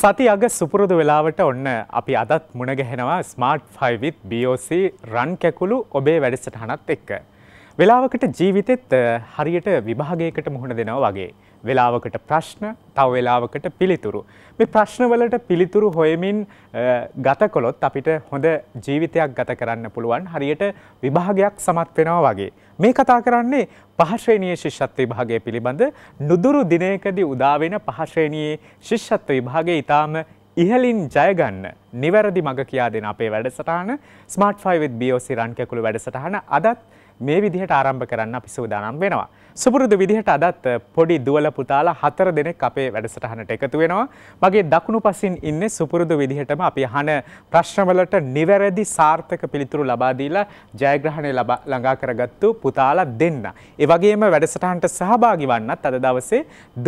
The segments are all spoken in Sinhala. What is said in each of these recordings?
සති අග සුපුරුදු වෙලාවට ඔන්න අපි අදත් මුණගැහෙනවා ස්මාර්ට් ෆයිවිත් BOC රන් කැකුළු ඔබේ වැඩසටහනත් එක්ක. වෙලාවකට ජීවිතෙත් හරියට විභාගයකට මුහුණ දෙනවා වගේ. වෙලාවකට ප්‍රශ්න තව වෙලාවකට පිළිතුරු. මේ ප්‍රශ්නවලට පිළිතුරු හොයමින් ගත කොළොත් අපිට හොඳ ජීවිතයක් ගත කරන්න පුළුවන් හරියට විභාගයක් සමත් වෙනවා වගේ. මේ කතා කරන්නේ පහශ්‍රේණයේ ශිෂ්‍යත්ව විභාගය පිළිබඳ නුදුරු දිනයකදී උදාවෙන පහශ්‍රේණයේ ශිෂ්‍යත්ව විභාගය ඉතාම ඉහලින් ජයගන්න නිවැරදි මඟ කියා දෙෙන අපේ වැඩසටහන ස්මර්ට් ෆයිවිත් බෝසි රන්කැකුළු වැඩසටහන අදත් මේ විදිහට ආරම්භ කරන්න අපි සූදානම් වෙනවා. සුපුරුදු විදිහට අදත් පොඩි දුවල පුතාලා හතර දෙනෙක් අපේ වැඩසටහනට එකතු වෙනවා. මගේ දකුණු පසින් ඉන්නේ සුපුරුදු විදිහටම අපි අහන ප්‍රශ්නවලට නිවැරදි සාර්ථක පිළිතුරු ලබා දීලා ජයග්‍රහණය ළඟා කරගත්තු පුතාලා දෙන්න. ඒ වගේම වැඩසටහනට සහභාගී වන්නත් අද දවසේ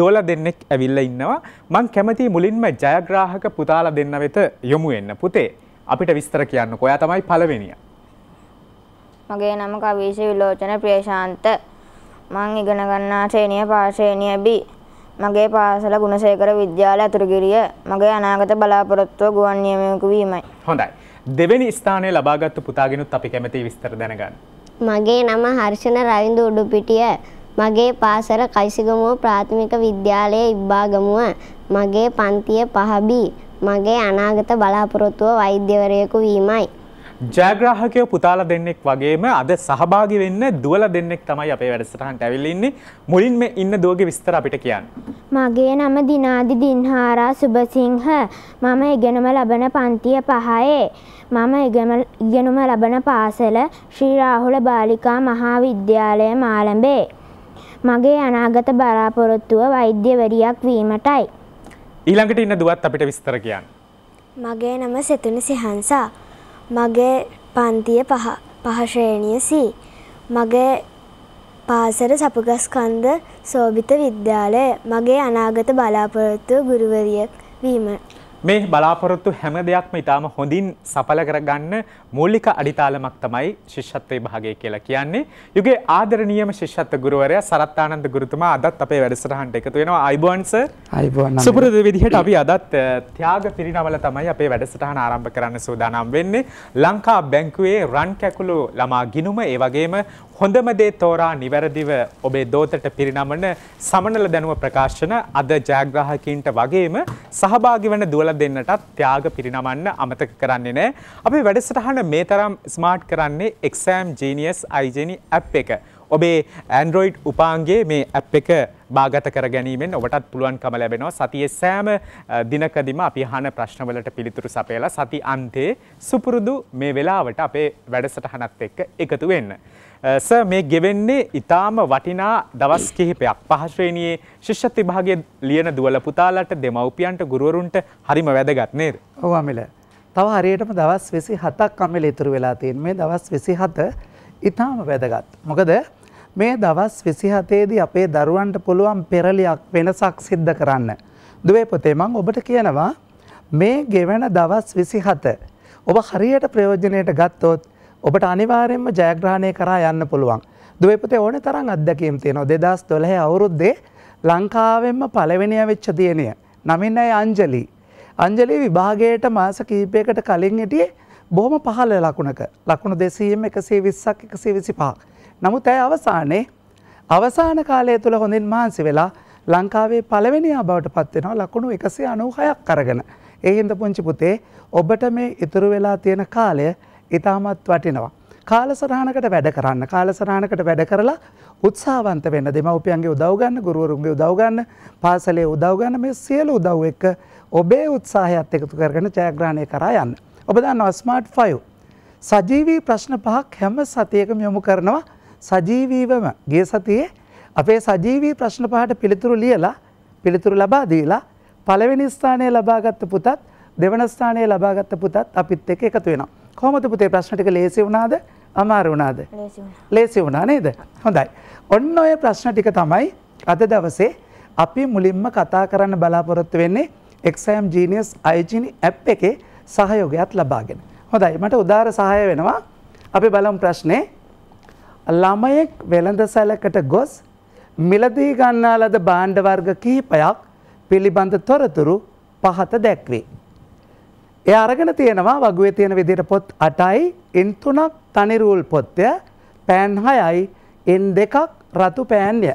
12 දෙනෙක් ඇවිල්ලා ඉන්නවා. මං කැමතියි මුලින්ම ජයග්‍රාහක පුතාලා දෙන්න වෙත යොමු වෙන්න පුතේ. අපිට විස්තර කියන්න කොයා තමයි පළවෙනියා. මගේ නම කවීෂ විලෝචන ප්‍රේශාන්ත. මං ඉගෙන ගන්නා ශ්‍රේණිය පාශ්‍රේණිය B. මගේ පාසල ගුණසේකර විද්‍යාල අතුරුගිරිය. මගේ අනාගත බලාපොරොත්තුව ගුවන් නියමයෙකු වීමයි. හොඳයි. දෙවැනි ස්ථානය ලබාගත්තු පුතාගෙනුත් අපි කැමති විස්තර දැනගන්න. මගේ නම හර්ෂණ රවින්ද උඩුපිටිය. මගේ පාසල කයිසිගමුව ප්‍රාථමික විද්‍යාලයේ ඉබ්බාගමුව. මගේ පන්තිය පහබී. මගේ අනාගත බලාපොරොත්තුව වෛද්‍යවරයෙකු වීමයි. ජයග්‍රාහකයෝ පුතාලා දෙන්නෙක් වගේම අද සහභාගි වෙන්න දුවලා දෙන්නෙක් තමයි අපේ වැඩසටහනට ඇවිල්ලා ඉන්නේ. මුලින්ම ඉන්න දුවගේ විස්තර අපිට කියන්න. මගේ නම දිනාදි දින්හාරා සුබසිංහ. මම ඉගෙනුම ලබන පන්තිය 5 මම ඉගෙනුම ලබන පාසල ශ්‍රී රාහුල බාලිකා මහාවිද්‍යාලය මාලඹේ. මගේ අනාගත බලාපොරොත්තුව වෛද්‍යවරියක් වීමටයි. ඊළඟට ඉන්න දුවත් අපිට විස්තර කියන්න. මගේ නම සෙතුනි සිහන්සා. මගේ පන්තිය පහ පහශ්‍රේණිය සී. මගේ පාසර සපුගස්කන්ද සෝභිත විද්‍යාලය මගේ අනාගත බලාපොරොත්තුව ගුරුවරියක් වීම. මේ බලාපොරොත්තු හැම දෙයක්ම ඉතාම හොඳින් සඵල කරගන්න මූලික අඩිතාලමක් තමයි ශිෂ්‍යත්වයේ භාගය කියලා කියන්නේ. යුගේ ආදරණීයම ශිෂ්‍යත්ව ගුරුවරයා සරත් ආනන්ද ගුරුතුමා අදත් අපේ වැඩසටහනට එකතු වෙනවා. අයිබෝන් සර්. අයිබෝන්. සුපුරුදු විදිහට අපි අදත් ත්‍යාග පිරිනවල තමයි අපේ වැඩසටහන ආරම්භ කරන්න සූදානම් වෙන්නේ. ලංකා බැංකුවේ රන් කැකුළු ළමා ගිණුම ඒ වගේම හොඳම දේ තෝරා නිවැරදිව ඔබේ දෝතට පිරිනමන සමනල දැනුව ප්‍රකාශන අද ජයග්‍රාහකීන්ට වගේම සහභාගි වන දුවල දෙන්නටත් ත්‍යාග පිරිනමන්න අමතක කරන්නේ නෑ. අපි වැඩසටහන මේ තරම් ස්මාර්ට් කරන්නේ එක්සෑම් ජීනියස් අයිජනි ඇප් එක. ඔබේ ඇන්ඩරෝයිඩ් උපාන්ගේ මේ ඇප් එක භාගත කර ගැනීමෙන් ඔබටත් පුළුවන්කම ලැබෙනවා සතියේ සෑම දිනකදිම අපි අහන ප්‍රශ්නවලට පිළිතුරු සපයලා සති අන්තයේ සුපුරුදු මේ වෙලාවට අපේ වැඩසටහනත් එක්ක එකතු වෙන්න. ස uh, මේ ගෙවෙන්නේ ඉතාම වටිනා දවස් කිහිපයක් පහශ්‍රේණයේ ශිෂ්‍යති භාගය ලියන දුවල පුතාලට දෙමව්පියන්ට ගුරුවරුන්ට හරිම වැදගත් නේද. ඔවාමිල. තව හරියටම දවස් වෙසි හතක් අම්මිල ඉතුරු වෙලා තියෙන් මේ දවස් වෙසි හත ඉතාම වැදගත්. මොකද මේ දවස් විසිහතේදී අපේ දරුවන්ට පුළුවන් පෙරලියක් වෙනසක් සිද්ධ කරන්න. දුවේ පොතේ මං ඔබට කියනවා මේ ගෙවන දවස් විසිහත. ඔබ හරියට ප්‍රයෝජනයට ගත්තොත් ඔබට අනිවාර්යෙන්ම ජයග්‍රහණය කරා යන්න පුළුවන්. දුවේ පුතේ ඕනේ තරම් අත්දැකීම් තියෙනවා. 2012 අවුරුද්දේ ලංකාවෙන්ම පළවෙනියා වෙච්ච දියණිය. නමින් අය අංජලි. අංජලි විභාගයට මාස කිහිපයකට කලින් හිටියේ බොහොම පහළ ලකුණක. ලකුණු 200න් 120ක් 125ක්. නමුත් ඇය අවසානයේ අවසාන කාලය තුළ හොඳින් මහන්සි වෙලා ලංකාවේ පළවෙනියා බවට පත් වෙනවා ලකුණු 196ක් අරගෙන. ඒ හින්දා පුංචි පුතේ ඔබට මේ ඉතුරු වෙලා තියෙන කාලය ඉතාමත් වටිනවා. කාලසරහනකට වැඩ කරන්න කාලසරහනකට වැඩ කරලා උත්සාවන්ත වෙන්න දෙමව්පියන්ගේ උදව්ගන්න ගුරුවරුන්ගේ උදව්ගන්න පාසලේ උදව්ගන්න මේ සියලු උදව් එක්ක ඔබේ උත්සාහයත් එකතු කරගෙන ජයග්‍රහණය කරා යන්න. ඔබ දන්නවා ස්මාර්ට් 5 සජීවී ප්‍රශ්න පහක් හැම සතියකම යොමු කරනවා සජීවීවම ගිය සතියේ අපේ සජීවී ප්‍රශ්න පහට පිළිතුරු ලියලා පිළිතුරු ලබා දීලා පළවෙනි ස්ථානය ලබාගත් පුතත් දෙවන ස්ථානය ලබාගත් පුතත් අපිත් එක්ක එකතු වෙනවා. කොහොමද පුතේ ප්‍රශ්න ටික ලේසි වුණාද? අමාරු වුණාද? ලේසි වුණා. ලේසි වුණා නේද? හොඳයි. ඔන්න ඔය ප්‍රශ්න ටික තමයි අද දවසේ අපි මුලින්ම කතා කරන්න බලාපොරොත්තු වෙන්නේ එක්සෑම් ජීනියස් අයිජිනි ඇප් එකේ සහයෝගයක් ලබාගෙන. හොඳයි මට උදාර සහය වෙනවා. අපි බලමු ප්‍රශ්නේ. ළමයෙක් වෙළඳසැලකට ගොස් මිලදී ගන්නා ලද භාණ්ඩ වර්ග කිහිපයක් පිළිබඳ තොරතුරු පහත දැක්වේ. එය අරගෙන තියෙනවා වගුවේ තියෙන විදිහට පොත් 8යි ඉන් 3ක් තනි රූල් පොත්ය පෑන් 6යි ඉන් 2ක් රතු පෑන්ය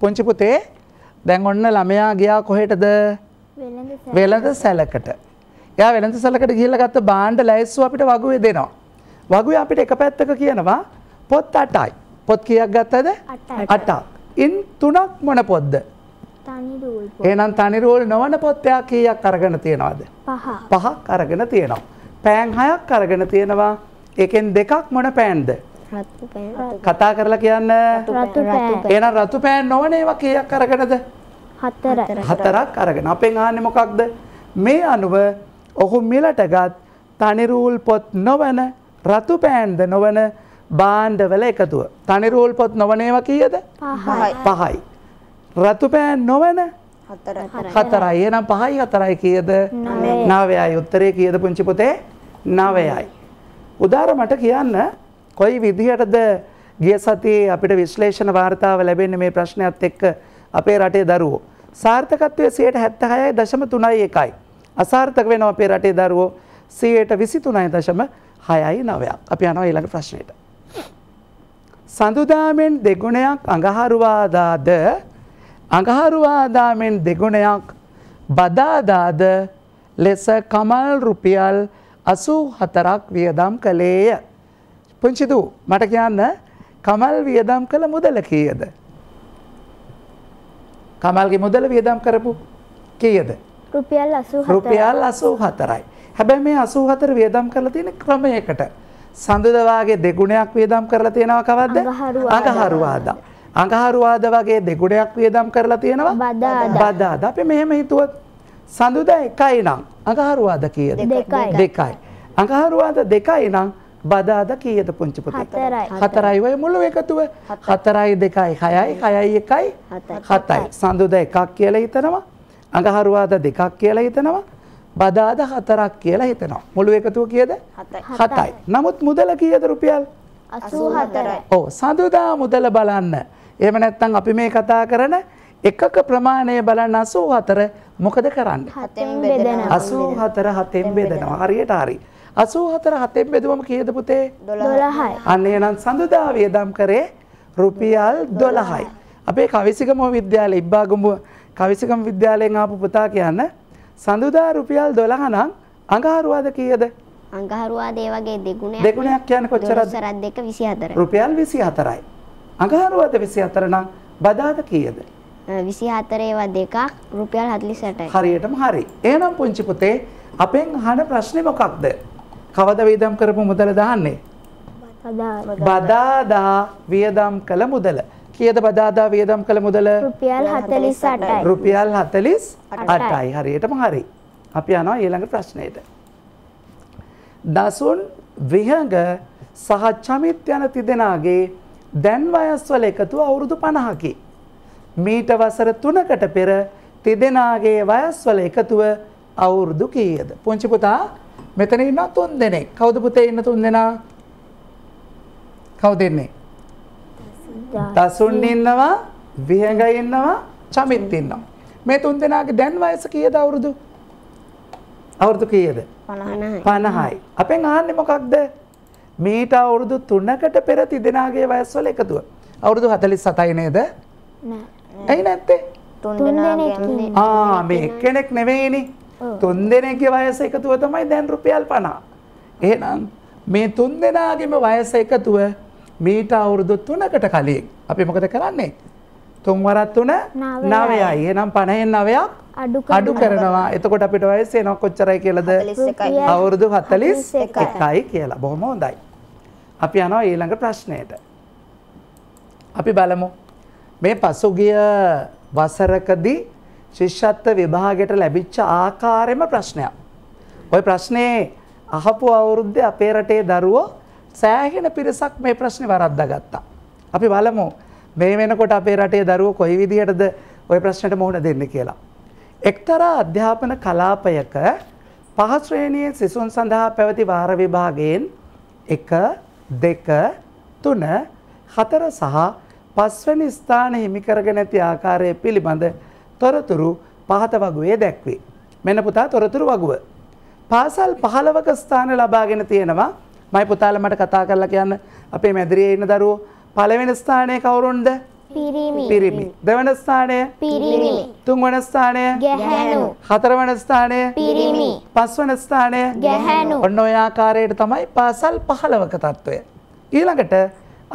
පුංචි පුතේ දැන් ඔන්න ළමයා ගියා කොහෙටද වෙළඳ සැලකට එයා වෙළඳ සැලකට ගිහිල්ලා ගත්ත බාණ්ඩ ලැයිස්සුව අපිට වගුවේ දෙනවා වගුවේ අපිට එක පැත්තක කියනවා පොත් 8යි පොත් කීයක් ගත්තද 8ක් ඉන් 3ක් මොන පොත්ද එහෙනම් තනි රූල් නොවන පොත් එයා කීයක් අරගෙන තියනවද? පහ. පහක් අරගෙන තියෙනවා. පෑන් හයක් අරගෙන තියෙනවා. එකෙන් දෙකක් මොන පෑන්ද? කතා කරලා කියන්න. එහෙනම් රතු පෑන් නොවන ඒවා කීයක් අරගෙනද? හතරක්. හතරක් අරගෙන. අපෙන් අහන්නේ මොකක්ද? මේ අනුව ඔහු මිලටගත් තනි රූල් පොත් නොවන රතු පෑන්ද නොවන භාණ්ඩවල එකතුව. තනි රූල් පොත් නොවන ඒවා කීයද? පහයි. පහයි. රතු පෑන් නොවන හතරයි. එහෙනම් පහයි හතරයි කීයද? 9යි. උත්තරේ කීයද පුංචි පොතේ? 9යි. උදාර මට කියන්න කොයි විදිහටද ගිය සතියේ අපිට විශ්ලේෂණ වාර්තාව ලැබෙන්නේ මේ ප්‍රශ්නයත් එක්ක අපේ රටේ දරුවෝ. සාර්ථකත්වය 76.31යි. අසාර්ථක වෙනවා අපේ රටේ දරුවෝ 123.69ක්. අපි යනවා ඊළඟ ප්‍රශ්නෙට. සඳුදාමෙන් දෙගුණයක් අඟහරුවාදාද අඟහරුවාදාමෙන් දෙගුණයක් බදාදාද ලෙස කමල් රුපියල් අසූ හතරක් වියදම් කළේය. පුංචිදු මට කියන්න කමල් වියදම් කළ මුදල කීයද. කමල්ගේ මුදල වියදම් කරපු කියද. රුපියල් අසූ හතරයි. හැබැ මේ අසූ හතර වියදම් කරලා තියෙන ක්‍රමයකට. සඳුදවාගේ දෙගුණයක් වියදම් කරලා තියෙනව කවද්ද අඟහරුවාදා. අඟහරුවාද වගේ දෙගුණයක් වියදම් කරලා තියෙනවා බදාද අපි මෙහෙම හිතුවත් සඳුදා එකයි නම් අඟහරුවාද කීයද දෙකයි අඟහරුවාද දෙකයි නම් බදාද කීයද පුංචි පුතේ හතරයි වයි මුළු එකතුව හතරයි දෙකයි හයයි හයයි එකයි හතයි සඳුදා එකක් කියලා හිතනවා අඟහරුවාද දෙකක් කියලා හිතනවා බදාද හතරක් කියලා හිතනවා මුළු එකතුව කීයද හතයි නමුත් මුදල කීයද රුපියල් 84යි ඔව් සඳුදා මුදල බලන්න එහෙම නැත්නම් අපි මේ කතා කරන එකක ප්‍රමාණය බලන්න 84 මොකද කරන්නේ? 7ෙන් බෙදනවා. 84 7ෙන් බෙදනවා. හරියට හරි. 84 7ෙන් බෙදුවම කීයද පුතේ? 12යි. අන්න එහෙනම් සඳුදා වියදම් කරේ රුපියල් 12යි. අපේ කවිසිගම විද්‍යාලයේ ඉබ්බාගමුව කවිසිගම විද්‍යාලයෙන් ආපු පුතා කියන්න සඳුදා රුපියල් 12 නම් අඟහරුවාද කීයද? අඟහරුවාද ඒ වගේ දෙගුණයක්. දෙගුණයක් කියන්නේ කොච්චරද? 2 2 24. රුපියල් 24යි. අඟහරුවාද 24 නම් බදාද කීයද? 24 ඒවා දෙකක් රුපියල් 48යි. හරියටම හරි. එහෙනම් පුංචි පුතේ අපෙන් අහන ප්‍රශ්නේ මොකක්ද? කවද වේදම් කරපු මුදල දාන්නේ? බදාදා වියදම් කළ මුදල. කීයද බදාදා වියදම් කළ මුදල? රුපියල් 48යි. රුපියල් 48යි. හරියටම හරි. අපි යනවා ඊළඟ ප්‍රශ්නයට. දසුන් විහඟ සහ චමිත් යන තිදෙනාගේ දැන් වයස්වල එකතුව අවුරුදු 50කි. මීට වසර 3කට පෙර තිදෙනාගේ වයස්වල එකතුව අවුරුදු කීයද? පුංචි පුතා මෙතන ඉන්න තුන් දෙනෙක්. කවුද පුතේ ඉන්න තුන් දෙනා? කවුද ඉන්නේ? දසුන් ඉන්නවා, විහඟ ඉන්නවා, චමිත් ඉන්නවා. මේ තුන් දෙනාගේ දැන් වයස කීයද අවුරුදු? අවුරුදු කීයද? 50යි. 50යි. අපෙන් අහන්නේ මොකක්ද? මීට අවුරුදු 3කට පෙර තිදෙනාගේ වයස්වල එකතුව. අවුරුදු 47යි නේද? ඇයි නැත්තේ? ආ මේ එක්කෙනෙක් නෙවෙයිනේ. තුන් දෙනෙක්ගේ වයස එකතුව තමයි දැන් රුපියල් 50. එහෙනම් මේ තුන් දෙනාගේම වයස එකතුව මීට අවුරුදු 3කට කලින් අපි මොකද කරන්නේ? තුන් වරක් 3 9යි. එහෙනම් 50න් 9ක් අඩු කරනවා. එතකොට අපිට වයස එනවා කොච්චරයි කියලාද? අවුරුදු 41යි කියලා. බොහොම හොඳයි. අපි යනවා ඊළඟ ප්‍රශ්නයට. අපි බලමු. මේ පසුගිය වසරකදී ශිෂ්‍යත්ව විභාගයට ලැබිච්ච ආකාරයෙන්ම ප්‍රශ්නයක්. ওই ප්‍රශ්නේ අහපු අවුරුද්දේ අපේ රටේ දරුවෝ සෑහෙන පිරිසක් මේ ප්‍රශ්නේ වරද්දාගත්තා. අපි බලමු මේ වෙනකොට අපේ රටේ දරුවෝ කොයි විදිහටද ওই ප්‍රශ්නෙට මුහුණ දෙන්නේ කියලා. එක්තරා අධ්‍යාපන කලාපයක පහ ශ්‍රේණියේ සිසුන් සඳහා පැවති වාර විභාගයෙන් 1 2 3 4 සහ පස්වැනි ස්ථාන හිමි කරගෙන ඇති ආකාරය පිළිබඳ තොරතුරු පහත වගුවේ දැක්වේ. මෙන්න පුතා තොරතුරු වගුව. පාසල් 15ක ස්ථාන ලබාගෙන තියෙනවා. මයි පුතාලා මට කතා කරලා කියන්න අපේ මැදිරියේ ඉන්න දරුවෝ පළවෙනි ස්ථානයේ කවුරුන්ද? පිරිමි. දෙවන ස්ථානය පිරිමි. තුන්වන ස්ථානය ගැහැණු. හතරවන ස්ථානය පිරිමි. පස්වන ස්ථානය ගැහැණු. ඔන්න ඔය ආකාරයට තමයි පාසල් 15ක తত্ত্বය. ඊළඟට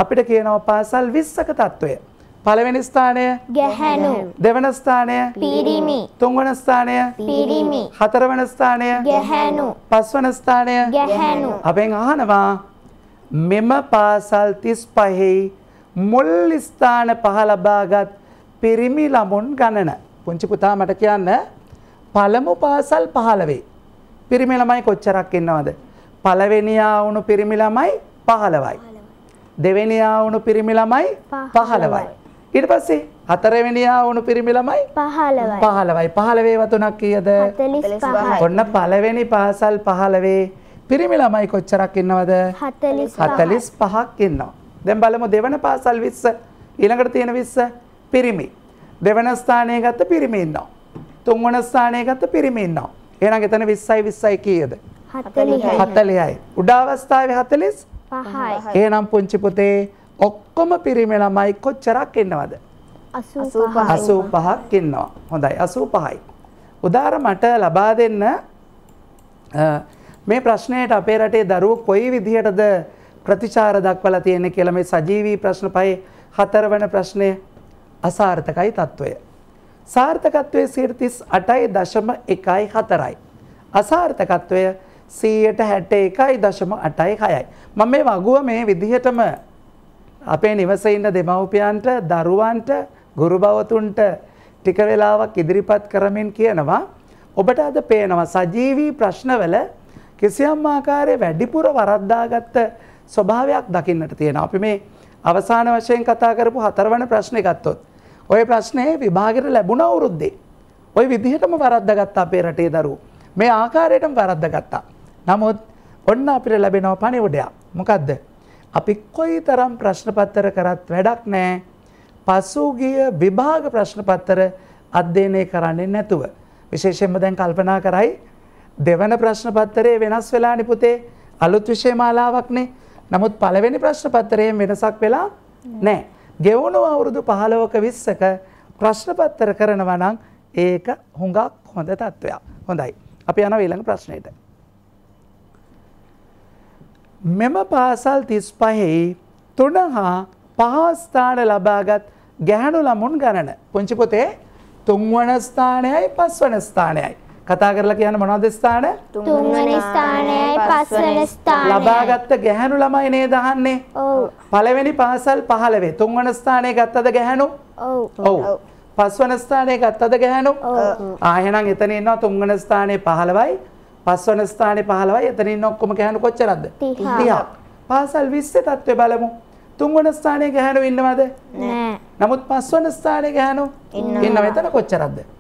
අපිට කියනවා පාසල් 20ක తত্ত্বය. පළවෙනි ස්ථානය ගැහැණු. දෙවන ස්ථානය පිරිමි. තුන්වන ස්ථානය පිරිමි. හතරවන ස්ථානය ගැහැණු. පස්වන ස්ථානය ගැහැණු. අපෙන් අහනවා මෙම පාසල් 35යි මුල් ස්ථාන පහ ලබාගත් පිරිමි ළමුන් ගණන. පුංචි පුතා මට කියන්න පළමු පාසල් 15. පිරිමි ළමයි කොච්චරක් ඉන්නවද? පළවෙනියා වුණු පිරිමි ළමයි 15යි. දෙවෙනියා වුණු පිරිමි ළමයි 15යි. ඊට පස්සේ හතරවෙනියා වුණු පිරිමි ළමයි 15යි. 15යි. 15 වතුණක් කීයද? 45යි. ඔන්න පළවෙනි පාසල් 15 පිරිමි ළමයි කොච්චරක් ඉන්නවද? 45ක් ඉන්නවා. දැන් බලමු දෙවන පාසල් 20 ඊළඟට තියෙන 20 පිරිමි. දෙවන ස්ථානයේ ගත්ත පිරිමි ඉන්නවා. තුන්වන ස්ථානයේ ගත්ත පිරිමි ඉන්නවා. එහෙනම් එතන 20යි 20යි කීයද? 40යි. 40යි. උඩ අවස්ථාවේ 45යි. එහෙනම් පුංචි පුතේ ඔක්කොම පිරිමි ළමයි කොච්චරක් ඉන්නවද? 85යි. 85ක් ඉන්නවා. හොඳයි 85යි. උදාර මට ලබා දෙන්න මේ ප්‍රශ්නයට අපේ රටේ දරුවෝ කොයි විදිහටද ප්‍රතිචාර දක්වලා තියෙන කියලා මේ සජීවී ප්‍රශ්න පහේ හතරවන ප්‍රශ්නය අසාර්ථකයි తত্ত্বය. සාර්ථකත්වයේ 38.14යි. අසාර්ථකත්වය 161.86යි. මම මේ වගුව මේ විදිහටම අපේ නිවසේ ඉන්න දෙමව්පියන්ට, දරුවන්ට, ගුරු භවතුන්ට ටික වෙලාවක් ඉදිරිපත් කරමින් කියනවා ඔබට අද පේනවා සජීවී ප්‍රශ්නවල කිසියම් ආකාරයේ වැඩිපුර වරද්දාගත්ත ස්වභාවයක් දකින්නට තියෙන. අපි මේ අවසාන වශයෙන් කතා කරපු හතරවන ප්‍රශ්නේ ගත්තොත්. ඔය ප්‍රශ්නේ විභාගෙට ලැබුණ අවුරුද්දේ. ওই විදිහටම වරද්දාගත්තා අපේ රටේ දරුවෝ. මේ ආකාරයටම වරද්දාගත්තා. නමුත් ඔන්න අපිට ලැබෙනව පණිවිඩයක්. මොකද්ද? අපි කොයිතරම් ප්‍රශ්න පත්‍ර කරත් වැඩක් නැහැ. පසුගිය විභාග ප්‍රශ්න පත්‍ර අධ්‍යයනය කරන්නේ නැතුව විශේෂයෙන්ම දැන් කල්පනා කරයි දෙවන ප්‍රශ්න පත්‍රයේ වෙනස් වෙලානි පුතේ අලුත් විෂය මාලාවක්නේ නමුත් පළවෙනි ප්‍රශ්න පත්‍රයෙන් වෙනසක් වෙලා නැහැ. ගෙවුණු අවුරුදු 15ක 20ක ප්‍රශ්න පත්‍ර කරනවා නම් ඒක හුඟක් හොඳ තත්ත්වයක්. හොඳයි. අපි යනවා ඊළඟ ප්‍රශ්නයට. මෙම පාසල් 35යි 3 හා 5 ස්ථාන ලබාගත් ගැහැණු ළමුන් ගණන. පුංචි පොතේ තුන්වන ස්ථානයයි පස්වන ස්ථානයයි. කතා කරලා කියන්න මොනවද ස්ථාන? තුන්වෙනි ස්ථානයයි පස්වෙනි ස්ථානයයි. ලබාගත් ගැහැණු ළමයි නේද අහන්නේ? ඔව්. පළවෙනි පාසල් 15. තුන්වෙනි ස්ථානය ගත්තද ගැහැණු? ඔව්. ඔව්. පස්වෙනි ස්ථානය ගත්තද ගැහැණු? ඔව්. ආ එහෙනම් එතන ඉන්නවා තුන්වෙනි ස්ථානයේ 15යි, පස්වෙනි ස්ථානයේ 15යි. එතන ඉන්න ඔක්කොම ගැහැණු කොච්චරද? 30ක්. පාසල් 20 තත්ත්වය බලමු. තුන්වන ස්ථානයේ ගැහැණු ඉන්නවද? නෑ. නමුත් පස්වන ස්ථානයේ ගැහැණු ඉන්නවා. ඉන්නව. එතන කොච්චරද? 30.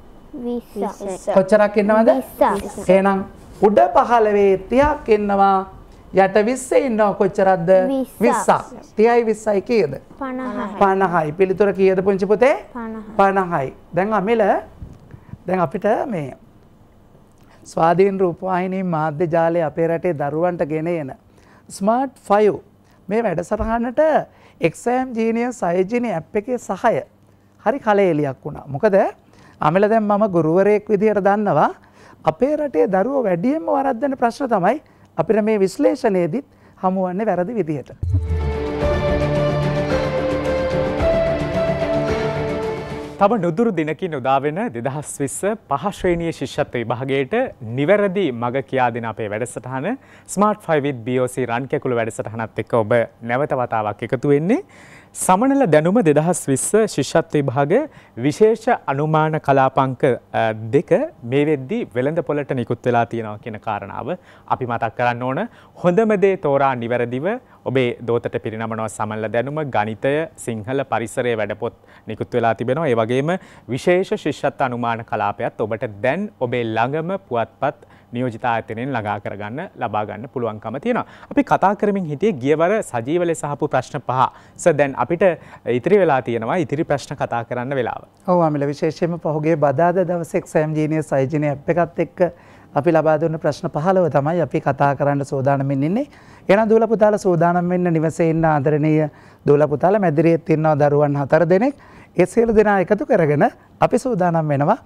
කොච්චරක් ඉන්නවද එහෙනම් උඩ 15 30ක් ඉන්නවා යට 20 ඉන්නවා කොච්චරක්ද 20ක් 30යි 20යි කීයද 50යි 50යි පිළිතුර කීයද පුංචි පුතේ 50යි දැන් අමිල දැන් අපිට මේ ස්වාධීන රූපවාහිනී මාධ්‍ය ජාලය අපේ රටේ දරුවන්ට ගෙන එන ස්මාර්ට් 5 මේ වැඩසටහනට එක්සෑම් ජීනියස් අයජිනි ඇප් එකේ සහය හරි කලෙලියක් වුණා මොකද අමල දැන් මම ගුරුවරයෙක් විදිහට දන්නවා අපේ රටේ දරුවෝ වැඩියෙන්ම වරද්දන ප්‍රශ්න තමයි අපිට මේ විශ්ලේෂණයේදීත් හමුවන්නේ වැරදි විදිහට. තම නොදුරු දිනකින් උදාවෙන දෙදහස් විස්ස පහශ්‍රේණිය ශිෂ්‍යත්ව විභාගයට නිවැරදි මඟ කියා දෙන අපේ වැඩසටහන ස්මර්ට් ෆයිවිත් BOC රන්කැකුළු වැඩසටහනත් එක්ක ඔබ නැවත වතාවක් එකතු වෙන්නේ සමනල දැනුම දෙදහස් විස්ස ශිෂ්ෂත් විභාග විශේෂ අනුමාන කලාපංක දෙක මේ වෙද්දි වෙළඳ පොලට නිකුත් වෙලා තියෙනවා කියන කාරණාව අපි මතක් කරන්න ඕන හොඳමදේ තෝරා නිවැරදිව ඔබේ දෝතට පිරිනමනව සමල්ල දැනුම ගනිතය සිංහල පරිසරය වැඩපොත් නිකුත් වෙලා තිබෙනවා ඒ වගේම විශේෂ ශිෂ්ෂත් අනුමාන කලාපයත් ඔබට දැන් ඔබේ ළඟම පුවත්පත් නියෝජිතා ඇතනෙන් ළඟා කරගන්න ලබාගන්න පුළුවන්කම තියෙනවා. අපි කතා කරමින් හිටිය ගියවර සජීවල සහපු ප්‍රශ්න පහ ස දැන් අපිට ඉතිරි වෙලා තියෙනවා ඉතිරි ප්‍රශ්න කතා කරන්න වෙලාව. ඔව අමිල විශේෂයෙන්ම පහුගේ බදාද දවසෙක් සෑම් ජීනය සයිජනය අප එකත් එක්ක අපි ලබා දුන්න ප්‍රශ්න 15 තමයි අපි කතා කරන්න සෝදානම් වෙන්නේ. එහෙනම් දූල පුතාලා සෝදානම් වෙන්න නිවසේ ඉන්න ආදරණීය දූල පුතාලා මැදිරියේ ඉන්නවා දරුවන් හතර දෙනෙක්. ඒ සියලු දෙනා එකතු කරගෙන අපි සෝදානම් වෙනවා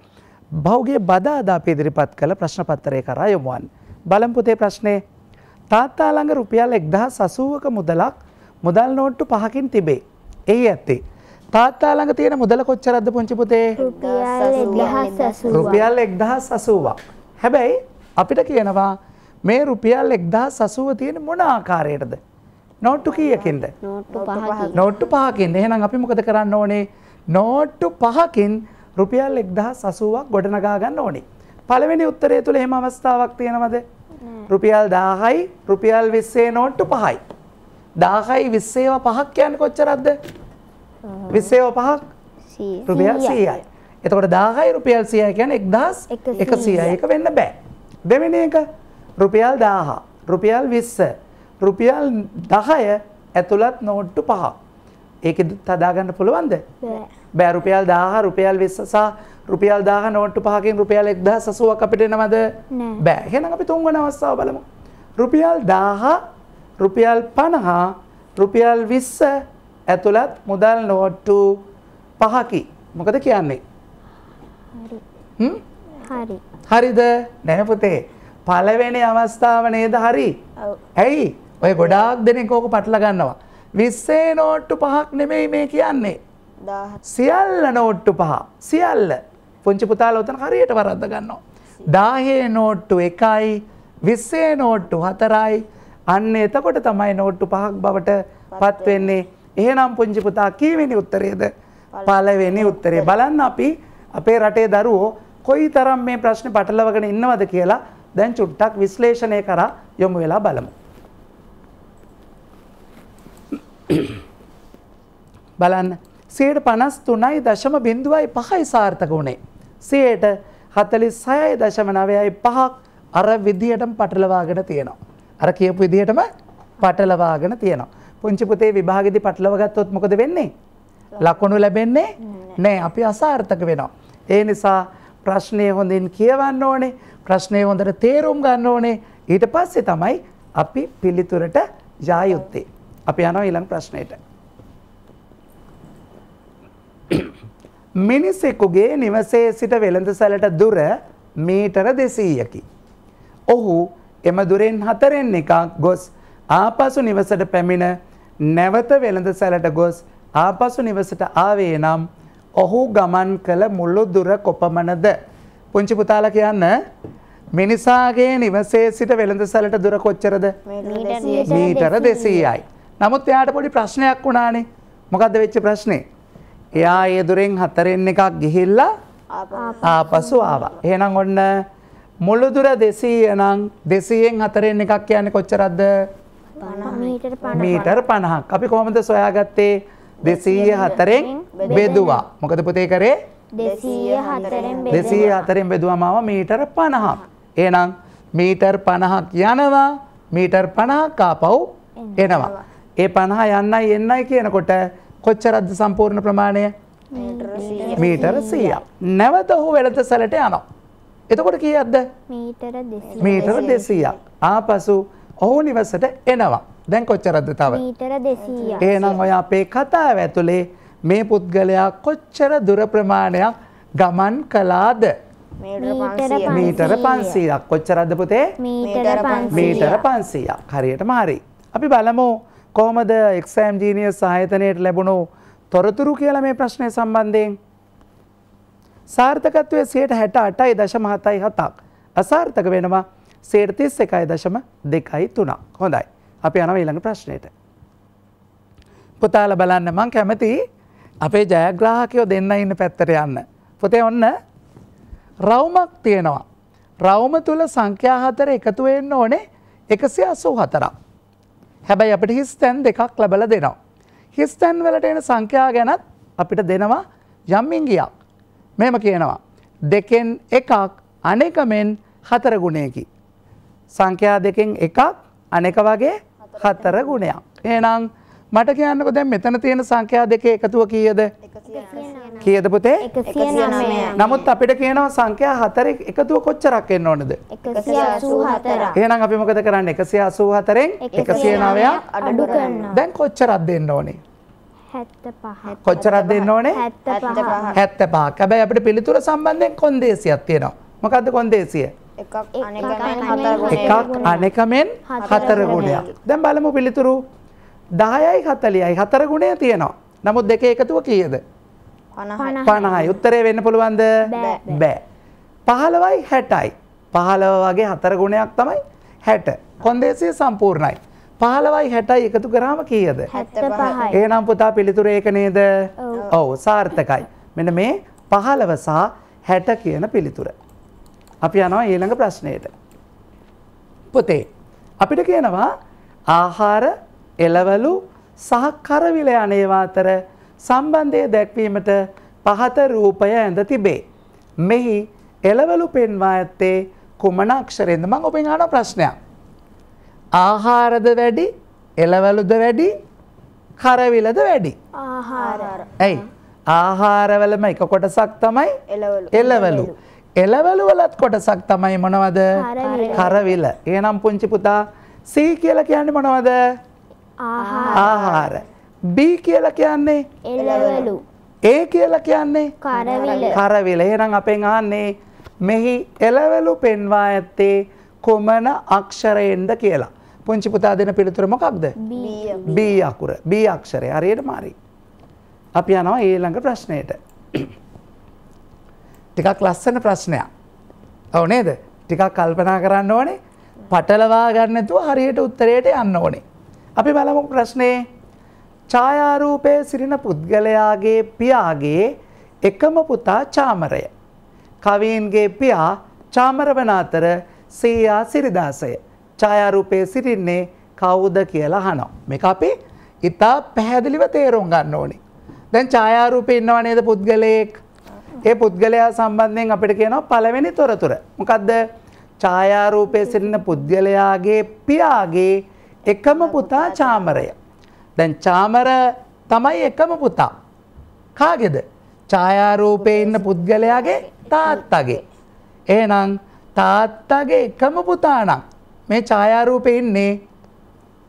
බෞගේ බදාදා පිදිරිපත් කළ ප්‍රශ්නපත්තරය කරා යොමුවන්. බලම්පුතේ ප්‍රශ්නය තාත්තා ළඟ රුපියල් එක්දහ සසූවක මුදලක් මුදල් නෝට්ටු පහකින් තිබේ. එහි ඇත්තේ. තාත්තා ළඟ තියෙන මුදල කොච්චරද පුංචි පුතේ? රුපියල් 1080ක්. හැබැයි අපිට කියනවා මේ රුපියල් 1080 තියෙන මොන ආකාරයටද? නෝට්ටු කීයකින්ද? නෝට්ටු පහකින්. නෝට්ටු පහකින්. එහෙනම් අපි මොකද කරන්න ඕනේ? නෝට්ටු පහකින් රුපියල් 1080ක් ගොඩනගා ගන්න ඕනේ. පළවෙනි උත්තරය තුල එහෙම අවස්ථාවක් තියෙනවද? රුපියල් 1000යි රුපියල් 20 නෝට්ටු 5යි. 1000යි 20 ඒවා පහක් කියන්නේ කොච්චරක්ද? 20 ඒවා පහක් 100. රුපියල් 100යි. එතකොට 1000යි රුපියල් 100යි කියන්නේ 1100යි. ඒක වෙන්න බෑ. දෙවෙනි එක රුපියල් 1000, රුපියල් 20, රුපියල් 10 ඇතුළත් නෝට්ටු 5. ඒක තදා ගන්න පුළුවන්ද? බෑ. බෑ රුපියල් 1000 රුපියල් 20 සහ රුපියල් 1000 නෝට්ටු පහකින් රුපියල් 1880ක් අපිට එනවද බෑ එහෙනම් අපි තුන්වන අවස්ථාව බලමු රුපියල් 1000 රුපියල් 50 රුපියල් 20 ඇතුළත් මුදල් නෝට්ටු පහකි මොකද කියන්නේ හරි හරිද නෑ පුතේ පළවෙනි අවස්ථාව නේද හරි ඇයි ඔය ගොඩාක් දෙනෙක් ඕක පටල ගන්නවා 20 නෝට්ටු පහක් නෙමෙයි මේ කියන්නේ සියල්ල නෝට්ටු පහ සියල්ල පුංචි පුතාල ඔතන හරියට වරද්ද ගන්නවා. දාහේ නෝට්ටු එකයි විස්සේ නෝට්ටු හතරයි අන්න එතකොට තමයි නෝට්ටු පහක් බවට පත්වෙන්නේ එහෙනම් පුංචි පුතා කීවෙනි උත්තරේද පළවෙනි උත්තරේ බලන්න අපි අපේ රටේ දරුවෝ කොයි තරම් මේ ප්‍රශ්නේ පටලවගෙන ඉන්නවද කියලා දැන් චුට්ටක් විශ්ලේෂණය කරා යොමු වෙලා බලමු බලන්න සයට පනස් තුනයි දශම බිඳුවයි පහයි සාර්ථක වුණේ. සයට හතලි සයයි දශම නවයයි පහක් අර විදිහටම පටලවාගෙන තියෙනවා. අර කියපු විදිහටම පටලවාගෙන තියෙනවා. පුංචි පුතේ විභාගෙදි පටලවගත්තොත් මොකද වෙන්නේ? ලකුණු ලැබෙන්නේ නෑ. අපි අසාර්ථක වෙනවා. ඒ නිසා ප්‍රශ්නය හොඳින් කියවන්න ඕනේ. ප්‍රශ්නය හොඳට තේරුම් ගන්න ඕනේ. ඊට පස්සේ තමයි අපි පිළිතුරට යා යුත්තේ. අපි යනවා ඊළඟ ප්‍රශ්නයට. මිනිසෙකුගේ නිවසේ සිට වෙළඳසැලට දුර මීටර 200කි. ඔහු එම දුරෙන් හතරෙන් එකක් ගොස් ආපසු නිවසට පැමිණ නැවත වෙළඳසැලට ගොස් ආපසු නිවසට ආවේ නම් ඔහු ගමන් කළ මුළු දුර කොපමණද? පුංචි පුතාලා කියන්න මිනිසාගේ නිවසේ සිට වෙළඳසැලට දුර කොච්චරද? මීටර 200යි. නමුත් එයාට පොඩි ප්‍රශ්නයක් වුණානේ. මොකද්ද වෙච්ච ප්‍රශ්නේ? එයා ඒ දුරෙන් හතරෙන් එකක් ගිහිල්ලා ආපසු ආවා. එහෙනම් ඔන්න මුළු දුර 200 නම් 200න් හතරෙන් එකක් කියන්නේ කොච්චරද? මීටර 50ක්. අපි කොහොමද සොයාගත්තේ? 204න් බෙදුවා. මොකද පුතේ කරේ? 204න් බෙදුවා. 204න් බෙදුවම ආවා මීටර 50ක්. එහෙනම් මීටර් 50ක් යනවා මීටර් 50ක් ආපහු එනවා. ඒ 50 යන්නයි එන්නයි කියනකොට කොච්චරද්ද සම්පූර්ණ ප්‍රමාණය මීටර සීය. නැවත ඔහු වෙළඳ සැලට යනවා. එතකොට කියද්ද මීටර දෙසීයක්. ආපසු ඔහු නිවසට එනවා. දැන් කොච්චරද්ද තව ඒනම් ඔය අපේ කතාව ඇතුළේ මේ පුද්ගලයා කොච්චර දුර ප්‍රමාණයක් ගමන් කලාද මීටර පන්සීයක් කොච්චරද්ද පුතේ මීටර පන්සීයක් හරියට මාරි. අපි බලමු කොහොමද එක්සෑම් ජීනිය සහයතනයට ලැබුණු තොරතුරු කියල මේ ප්‍රශ්නය සම්බන්ධයෙන්. සාර්ථකත්වය සයට හැට අටයි දශම හතයි හතක්. අසාර්ථක වෙනවා සේර්තිස් එකයි දශම දෙකයි තුනක් හොඳයි. අපි අනව ඊළඟ ප්‍රශ්නයට. පුතාල බලන්න මං කැමති අපේ ජයග්‍රාහකයෝ දෙන්න ඉන්න පැත්තර යන්න. පොතේ ඔන්න රවුමක් තියෙනවා. රවුම තුළ සංඛ්‍යාහතර එකතුවෙන්න ඕනේ එකසි අසූ හතරක්. හැබැයි අපිට හිස් තැන් දෙකක් ලැබල දෙනවා. හිස් තැන් වලට එන සංඛ්‍යා ගැනත් අපිට දෙනවා යම් ඉංගියක්. මෙහෙම කියනවා. දෙකෙන් එකක් අනෙකමෙන් හතර ගුණයකි. සංඛ්‍යා දෙකෙන් එකක් අනෙක වගේ හතර ගුණයක්. එහෙනම් මට කියන්නක දැන් මෙතන තියෙන සංඛ්‍යා දෙකේ එකතුව කීයද? කීයද පුතේ? 109. නමුත් අපිට කියනවා සංඛ්‍යා හතරේ එකතුව කොච්චරක් එන්න ඕනද? 184. එහෙනම් අපි මොකද කරන්නේ? 184න් 109 අඩු කරනවා. දැන් කොච්චරක් දෙන්න ඕනේ? 75. කොච්චරක් දෙන්න ඕනේ? 75. 75. හැබැයි අපිට පිළිතුර සම්බන්ධයෙන් කොන්දේසියක් තියෙනවා. මොකද්ද කොන්දේසිය? එකක් අනෙකමෙන් හතර ගුණයක්. දැන් බලමු පිළිතුරු. 75. දායයි හතලියයි හතර ගුණය තියෙනවා. නමුත් දෙක එකතුව කියද. පණහයි උත්තරේ වෙන්න පුළුවන්ද බෑ. පහලවයි හැටයි. පහලව වගේ හතර ගුණයක් තමයි හැට. කොන්දේසිය සම්පූර්ණයි. පහලවයි හැටයි එකතු කරාම කියද. ඒනම් පුතා පිළිතුර ඒක නේද ඔවු සාර්ථකයි. මෙන මේ පහලව සහ හැට කියන පිළිතුර. අපි යනවා ඊළඟ ප්‍රශ්නයට. පුතේ. අපිට කියනවා ආහාර එළවලු සහ කරවිල යනේවා අතර සම්බන්ධය දැක්වීමට පහත රූපය ඇඳ තිබේ. මෙහි එළවලු පෙන්වා ඇත්තේ කුමන අක්ෂරෙන්ද මං ඔබෙන් අහන ප්‍රශ්නයක්. ආහාරද වැඩි, එළවලුද වැඩි, කරවිලද වැඩි? ආහාර. ඇයි? ආහාරවලම එක කොටසක් තමයි එළවලු. එළවලු වලත් කොටසක් තමයි මොනවද? කරවිල. එහෙනම් පුංචි පුතා C කියලා කියන්නේ මොනවද? ආහාර. B කියලා කියන්නේ එළවලු. A කියලා කියන්නේ කරවිල. කරවිල. එහෙනම් අපෙන් අහන්නේ මෙහි එළවලු පෙන්වා ඇත්තේ කොමන අක්ෂරයෙන්ද කියලා. පුංචි පුතා දෙන පිළිතුර මොකක්ද? B අකුර. B අක්ෂරය. හරියට මාරි. අපි යනවා ඊළඟ ප්‍රශ්නයට. ටිකක් ලස්සන ප්‍රශ්නයක්. ඔව් නේද? ටිකක් කල්පනා කරන්න ඕනේ. පටලවා ගන්න නැතුව හරියට උත්තරයට යන්න ඕනේ. අපි බලමු ප්‍රශ්නේ ඡායාරූපයේ සිටින පුද්ගලයාගේ පියාගේ එකම පුතා චාමරය. කවීන්ගේ පියා චාමර වන අතර සීයා සිරිදාසය. ඡායාරූපයේ සිටින්නේ කවුද කියලා අහනවා. මේක අපි ඉතා පැහැදිලිව තේරුම් ගන්න ඕනේ. දැන් ඡායාරූපේ ඉන්නව නේද පුද්ගලයෙක්? ඒ පුද්ගලයා සම්බන්ධයෙන් අපිට කියනවා පළවෙනි තොරතුර. මොකද්ද? ඡායාරූපයේ සිටින පුද්ගලයාගේ පියාගේ එකම පුතා චාමරය. දැන් චාමර තමයි එකම පුතා. කාගෙද? ඡායාරූපේ ඉන්න පුද්ගලයාගේ තාත්තගේ. එහෙනම් තාත්තගේ එකම පුතා නම් මේ ඡායාරූපේ ඉන්නේ.